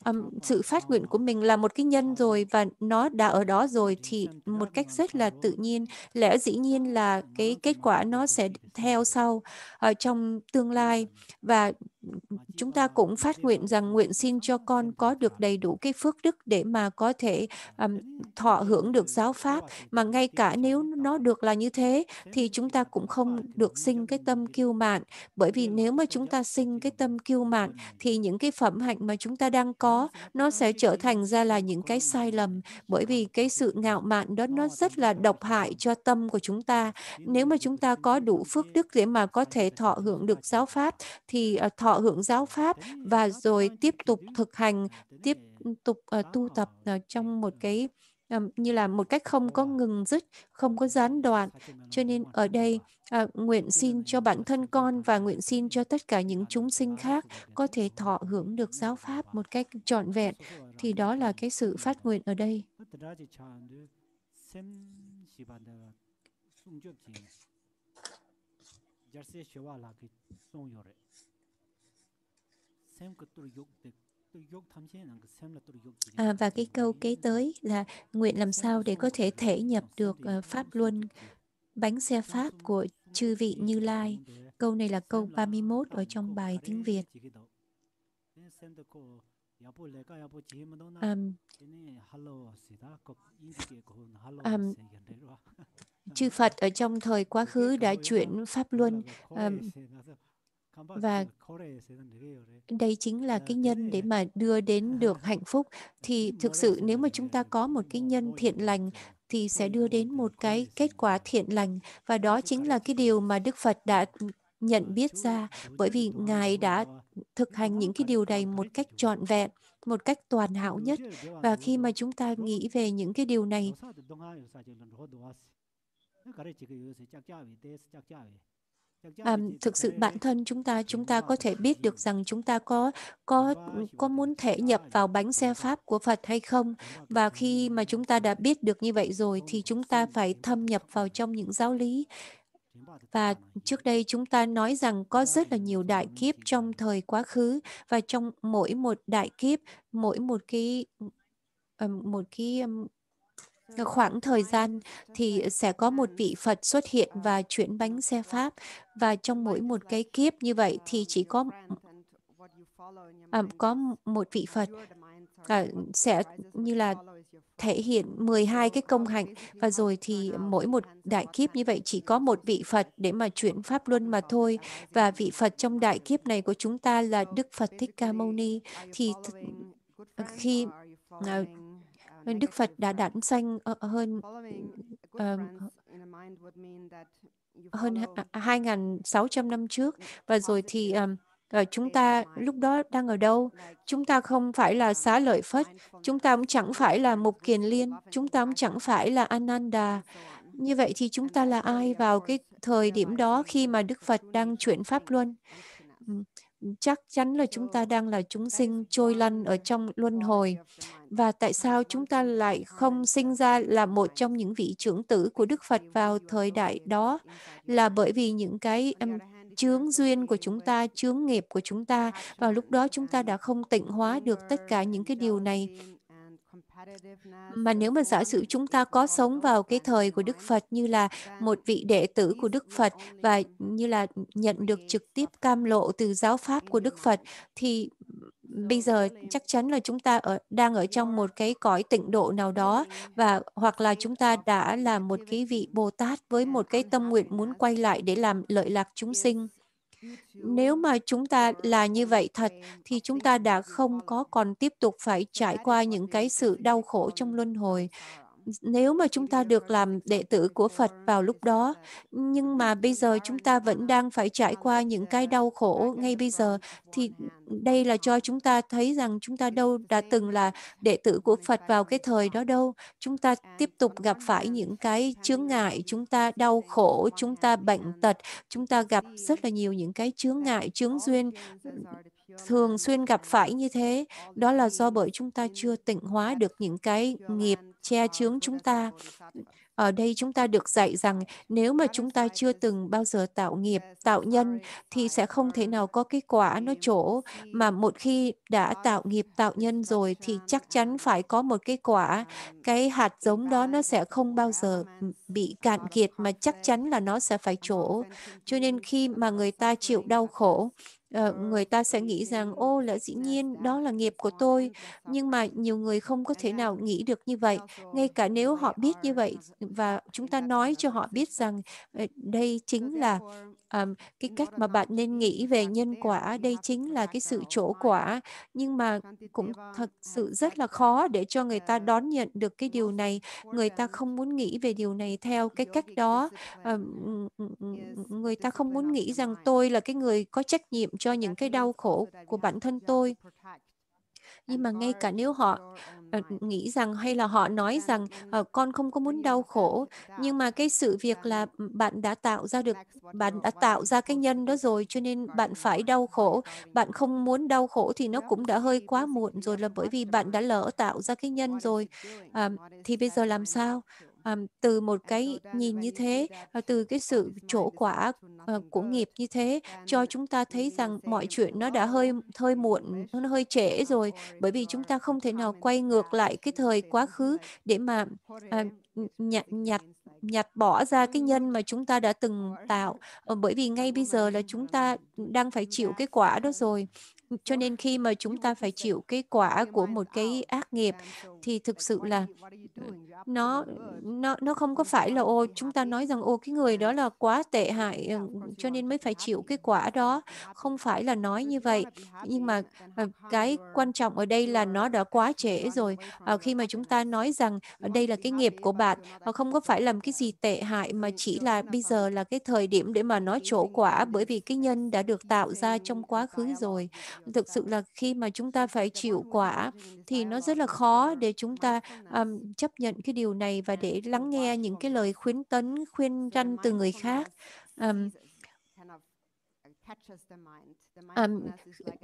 um, sự phát nguyện của mình là một cái nhân rồi và nó đã ở đó rồi thì một cách rất là tự nhiên lẽ dĩ nhiên là cái kết quả nó sẽ theo sau uh, trong tương lai và chúng ta cũng phát nguyện rằng nguyện xin cho con có được đầy đủ cái phước đức để mà có thể um, thọ hưởng được giáo pháp mà ngay cả nếu nó được là như thế thì chúng ta cũng không được sinh cái tâm kiêu mạn bởi vì nếu mà chúng ta sinh cái tâm kiêu mạn thì những cái phẩm hạnh mà chúng ta đang có nó sẽ trở thành ra là những cái sai lầm bởi vì cái sự ngạo mạn đó nó rất là độc hại cho tâm của chúng ta nếu mà chúng ta có đủ phước đức để mà có thể thọ hưởng được giáo pháp thì ờ, thọ hưởng giáo pháp và rồi tiếp tục thực hành tiếp tục uh, tu tập uh, trong một cái như là một cách không có ngừng dứt, không có gián đoạn. Cho nên ở đây à, nguyện xin cho bản thân con và nguyện xin cho tất cả những chúng sinh khác có thể thọ hưởng được giáo pháp một cách trọn vẹn thì đó là cái sự phát nguyện ở đây. ᱡᱟᱨᱥᱮ ᱥᱮᱣᱟ ᱞᱟᱜᱤᱫ ᱥᱚᱝᱭᱚᱨᱮ ᱥᱮᱢ ᱠᱚᱛᱩᱨ ᱭᱩᱜ ᱫᱮᱠ À, à, và cái câu kế tới là nguyện làm sao để có thể thể nhập được uh, pháp luân bánh xe pháp của chư vị Như Lai. Câu này là câu 31 ở trong bài tiếng Việt. Um, um, chư Phật ở trong thời quá khứ đã chuyển pháp luân um, và đây chính là cái nhân để mà đưa đến được hạnh phúc thì thực sự nếu mà chúng ta có một cái nhân thiện lành thì sẽ đưa đến một cái kết quả thiện lành và đó chính là cái điều mà Đức Phật đã nhận biết ra bởi vì ngài đã thực hành những cái điều này một cách trọn vẹn một cách toàn hảo nhất và khi mà chúng ta nghĩ về những cái điều này à, thực sự bản thân chúng ta chúng ta ờ, có thể biết được rằng chúng ta có có có muốn thể nhập vào bánh xe pháp của Phật hay không và khi mà chúng ta đã biết được như vậy rồi thì chúng ta phải thâm nhập vào trong những giáo lý và trước đây chúng ta nói rằng có ờ, rất là nhiều đại kiếp trong thời quá khứ và trong mỗi một đại kiếp mỗi một cái một cái khoảng thời gian thì sẽ có một vị Phật xuất hiện và chuyển bánh xe Pháp và trong mỗi một cái kiếp như vậy thì chỉ có à, có một vị Phật à, sẽ như là thể hiện 12 cái công hạnh và rồi thì mỗi một đại kiếp như vậy chỉ có một vị Phật để mà chuyển pháp luân mà thôi và vị Phật trong đại kiếp này của chúng ta là Đức Phật Thích Ca Mâu Ni thì khi à, Đức Phật đã đản sanh ờ, ờ, hơn ờ, hơn 2.600 năm trước và rồi thì chúng ta lúc đó đang ở đâu? Chúng ta không phải là xá lợi Phất, chúng ta cũng chẳng phải là Mục Kiền Liên, chúng ta cũng chẳng phải là Ananda. Như vậy thì chúng ta là ai vào cái thời điểm đó khi mà Đức Phật đang chuyển Pháp Luân? chắc chắn là chúng ta đang là chúng sinh trôi lăn ở trong luân hồi và tại sao chúng ta lại không sinh ra là một trong những vị trưởng tử của Đức Phật vào thời đại đó là bởi vì những cái um, chướng duyên của chúng ta, chướng nghiệp của chúng ta và lúc đó chúng ta đã không tịnh hóa được tất cả những cái điều này mà nếu mà giả sử chúng ta có sống vào cái thời của Đức Phật như là một vị đệ tử của Đức Phật và như là nhận được trực tiếp cam lộ từ giáo pháp của Đức Phật thì bây giờ chắc chắn là chúng ta ở đang ở trong một cái cõi tịnh độ nào đó và hoặc là chúng ta đã là một cái vị Bồ Tát với một cái tâm nguyện muốn quay lại để làm lợi lạc chúng sinh. Nếu mà chúng ta là như vậy thật thì chúng ta đã không có còn tiếp tục phải trải qua những cái sự đau khổ trong luân hồi nếu mà chúng ta được làm đệ tử của Phật vào lúc đó, nhưng mà bây giờ chúng ta vẫn đang phải trải qua những cái đau khổ ngay bây giờ, thì đây là cho chúng ta thấy rằng chúng ta đâu đã từng là đệ tử của Phật vào cái thời đó đâu. Chúng ta tiếp tục gặp phải những cái chướng ngại, chúng ta đau khổ, chúng ta bệnh tật, chúng ta gặp rất là nhiều những cái chướng ngại, chướng duyên thường xuyên gặp phải như thế đó là do bởi chúng ta chưa tịnh hóa được những cái nghiệp che chướng chúng ta ở đây chúng ta được dạy rằng nếu mà chúng ta chưa từng bao giờ tạo nghiệp tạo nhân thì sẽ không thể nào có kết quả nó chỗ mà một khi đã tạo nghiệp tạo nhân rồi thì chắc chắn phải có một cái quả cái hạt giống đó nó sẽ không bao giờ bị cạn kiệt mà chắc chắn là nó sẽ phải chỗ cho nên khi mà người ta chịu đau khổ Ờ, người ta sẽ nghĩ rằng ô là dĩ nhiên đó là nghiệp của tôi nhưng mà nhiều người không có thể nào nghĩ được như vậy ngay cả nếu họ biết như vậy và chúng ta nói cho họ biết rằng ờ, đây chính là um, cái cách mà bạn nên nghĩ về nhân quả đây chính là cái sự chỗ quả nhưng mà cũng thật sự rất là khó để cho người ta đón nhận được cái điều này người ta không muốn nghĩ về điều này theo cái cách đó um, người ta không muốn nghĩ rằng tôi là cái người có trách nhiệm cho những cái đau khổ của bản thân tôi nhưng mà ngay cả nếu họ ờ, nghĩ rằng hay là họ nói dạ, rằng ờ, con không có muốn đau khổ nhưng mà cái sự việc dạ, là bạn đã tạo ra được bạn đã tạo ra cái nhân đó rồi cho nên bạn phải đau khổ bạn không muốn đau khổ thì nó cũng đã hơi quá muộn rồi là bởi vì bạn đã lỡ tạo ra cái nhân rồi uh, thì bây giờ làm sao um, từ một cái nhìn như thế ờ, từ cái sự chỗ quả uh, của nghiệp như thế cho chúng ta thấy rằng mọi chuyện nó đã hơi hơi muộn nó hơi trễ rồi bởi vì chúng ta không thể nào quay ngược lại cái thời quá khứ để mà uh, nhặt nhặt nhặt bỏ ra cái nhân mà chúng ta đã từng tạo bởi vì ngay bây giờ là chúng ta đang phải chịu cái quả đó rồi cho nên khi mà chúng ta phải chịu cái quả của một cái ác nghiệp thì thực sự là nó nó nó không có phải là ô chúng ta nói rằng ô cái người đó là quá tệ hại ừ, cho nên mới phải chịu cái quả đó không phải là nói như vậy nhưng mà à, cái quan trọng ở đây là nó đã quá trễ rồi à, khi mà chúng ta nói rằng à, đây là cái nghiệp của bạn và không có phải làm cái gì tệ hại mà chỉ là bây giờ là cái thời điểm để mà nó trổ quả bởi vì cái nhân đã được tạo ra trong quá khứ rồi thực sự là khi mà chúng ta phải chịu quả thì nó rất là khó để chúng ta um, chấp nhận cái điều này và để lắng nghe những cái lời khuyến tấn khuyên răn từ người khác um, Um,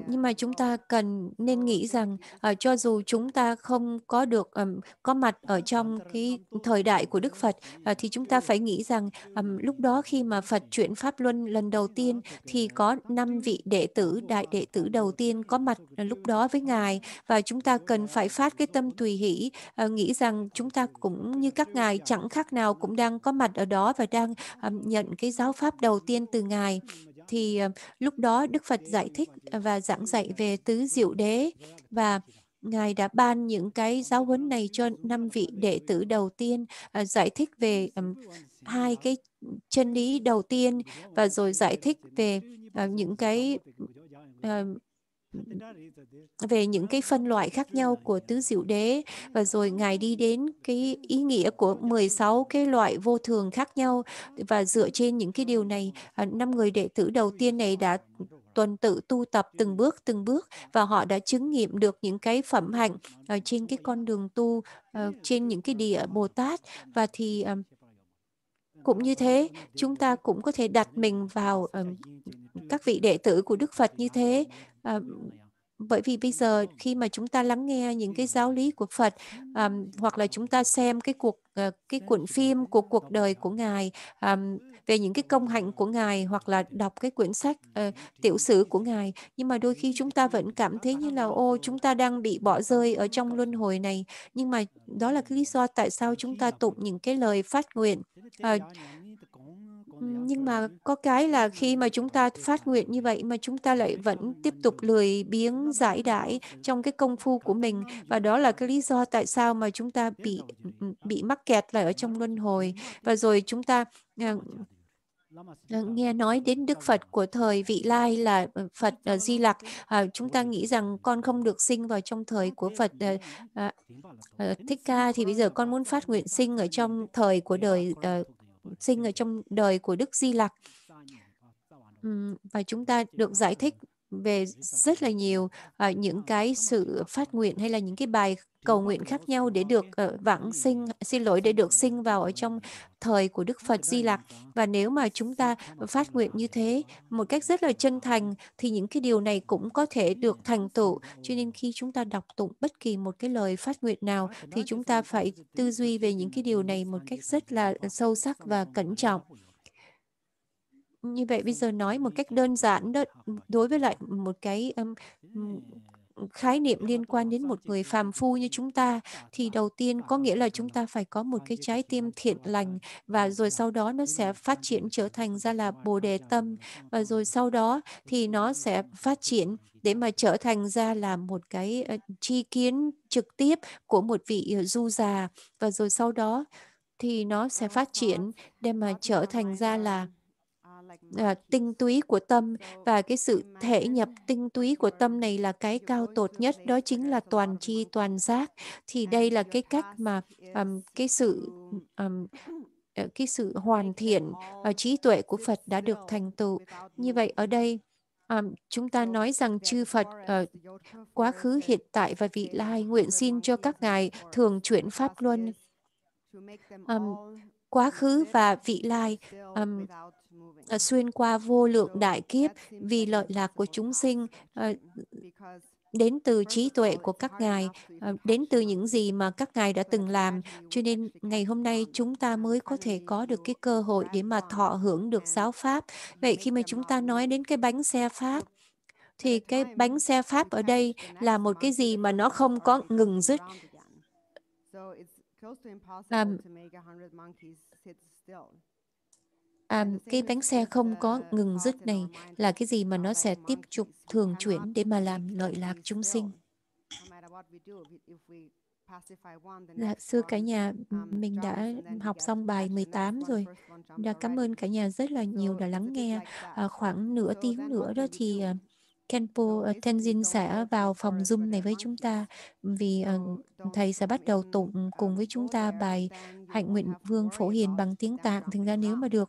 nhưng mà chúng ta cần nên nghĩ rằng uh, cho dù chúng ta không có được um, có mặt ở trong cái thời đại của Đức Phật uh, thì chúng ta phải nghĩ rằng um, lúc đó khi mà Phật chuyển pháp luân lần đầu tiên thì có năm vị đệ tử đại đệ tử đầu tiên có mặt lúc đó với ngài và chúng ta cần phải phát cái tâm tùy hỷ uh, nghĩ rằng chúng ta cũng như các ngài chẳng khác nào cũng đang có mặt ở đó và đang um, nhận cái giáo pháp đầu tiên từ ngài thì ờ, lúc đó Đức Phật giải thích ờ, và giảng dạy về tứ diệu đế và Ngài đã ban những cái giáo huấn này cho năm vị đệ tử đầu tiên ờ, giải thích về hai cái chân lý đầu tiên và rồi giải thích về những cái về những cái phân loại khác nhau của tứ diệu đế và rồi ngài đi đến cái ý nghĩa của 16 cái loại vô thường khác nhau và dựa trên những cái điều này à, năm người đệ tử đầu tiên này đã tuần tự tu tập từng bước từng bước và họ đã chứng nghiệm được những cái phẩm hạnh ở à, trên cái con đường tu à, trên những cái địa Bồ Tát và thì cũng như thế chúng ta cũng có thể đặt mình vào uh, các vị đệ tử của đức phật như thế uh, bởi vì bây giờ khi mà chúng ta lắng nghe những cái giáo lý của Phật um, hoặc là chúng ta xem cái cuộc uh, cái cuộn phim của cuộc đời của ngài um, về những cái công hạnh của ngài hoặc là đọc cái quyển sách uh, tiểu sử của ngài nhưng mà đôi khi chúng ta vẫn cảm thấy như là ô chúng ta đang bị bỏ rơi ở trong luân hồi này nhưng mà đó là cái lý do tại sao chúng ta tụng những cái lời phát nguyện uh, nhưng mà có cái là khi mà chúng ta phát nguyện như vậy mà chúng ta lại vẫn tiếp tục lười biếng giải đãi ừ. trong cái công phu của mình và đó là cái lý do tại sao mà chúng ta bị bị mắc kẹt lại ở trong luân hồi và rồi chúng ta ờ, ờ, nghe nói đến Đức Phật của thời vị lai là ờ, Phật uh, Di Lặc, uh, chúng ta nghĩ rằng con không được sinh vào trong thời của Phật uh, uh, Thích Ca thì bây giờ con muốn phát nguyện sinh ở trong thời của đời uh, sinh ở trong đời của Đức Di Lặc. Và chúng ta được giải thích về rất là nhiều à, những cái sự phát nguyện hay là những cái bài cầu nguyện khác nhau để được uh, vãng sinh xin lỗi để được sinh vào ở trong thời của Đức Phật Di Lặc và nếu mà chúng ta phát nguyện như thế một cách rất là chân thành thì những cái điều này cũng có thể được thành tựu cho nên khi chúng ta đọc tụng bất kỳ một cái lời phát nguyện nào thì chúng ta phải tư duy về những cái điều này một cách rất là sâu sắc và cẩn trọng như vậy bây giờ nói một cách đơn giản đó đối với lại một cái um, khái niệm liên quan đến một người phàm phu như chúng ta thì đầu tiên có nghĩa là chúng ta phải có một cái trái tim thiện lành và rồi sau đó nó sẽ phát triển trở thành ra là bồ đề tâm và rồi sau đó thì nó sẽ phát triển để mà trở thành ra là một cái ờ, tri kiến trực tiếp của một vị ờ, du già và rồi sau đó thì nó sẽ phát triển để mà trở thành ra là à, tinh túy của tâm và cái sự thể nhập tinh túy của tâm này là cái cao tột nhất đó chính là toàn chi toàn giác thì đây là cái cách mà um, cái sự um, cái sự hoàn thiện uh, trí tuệ của Phật đã được thành tựu như vậy ở đây Um, chúng ta nói rằng chư Phật uh, quá khứ, hiện tại và vị lai nguyện xin cho các ngài thường chuyển pháp luân. Um, quá khứ và vị lai um, Ờ, xuyên qua vô lượng đại kiếp vì lợi lạc của chúng sinh ờ, đến từ trí tuệ của các ngài, ờ, đến từ những gì mà các ngài đã từng làm. Cho nên ngày hôm nay chúng ta mới có thể có được cái cơ hội để mà thọ hưởng được giáo Pháp. Vậy khi mà chúng ta nói đến cái bánh xe Pháp, thì cái bánh xe Pháp ở đây là một cái gì mà nó không có ngừng dứt. À, à, cái bánh xe không có ngừng dứt này là cái gì mà nó sẽ tiếp tục thường chuyển để mà làm lợi lạc chúng sinh. Dạ, xưa cả nhà mình đã học xong bài 18 rồi. Đã dạ, cảm ơn cả nhà rất là nhiều đã lắng nghe. À, khoảng nửa tiếng nữa đó thì à, Kenpo uh, Tenzin sẽ vào phòng Zoom này với chúng ta vì uh, thầy sẽ bắt đầu tụng cùng với chúng ta bài Hạnh Nguyện Vương Phổ Hiền bằng tiếng Tạng. Thành ra nếu mà được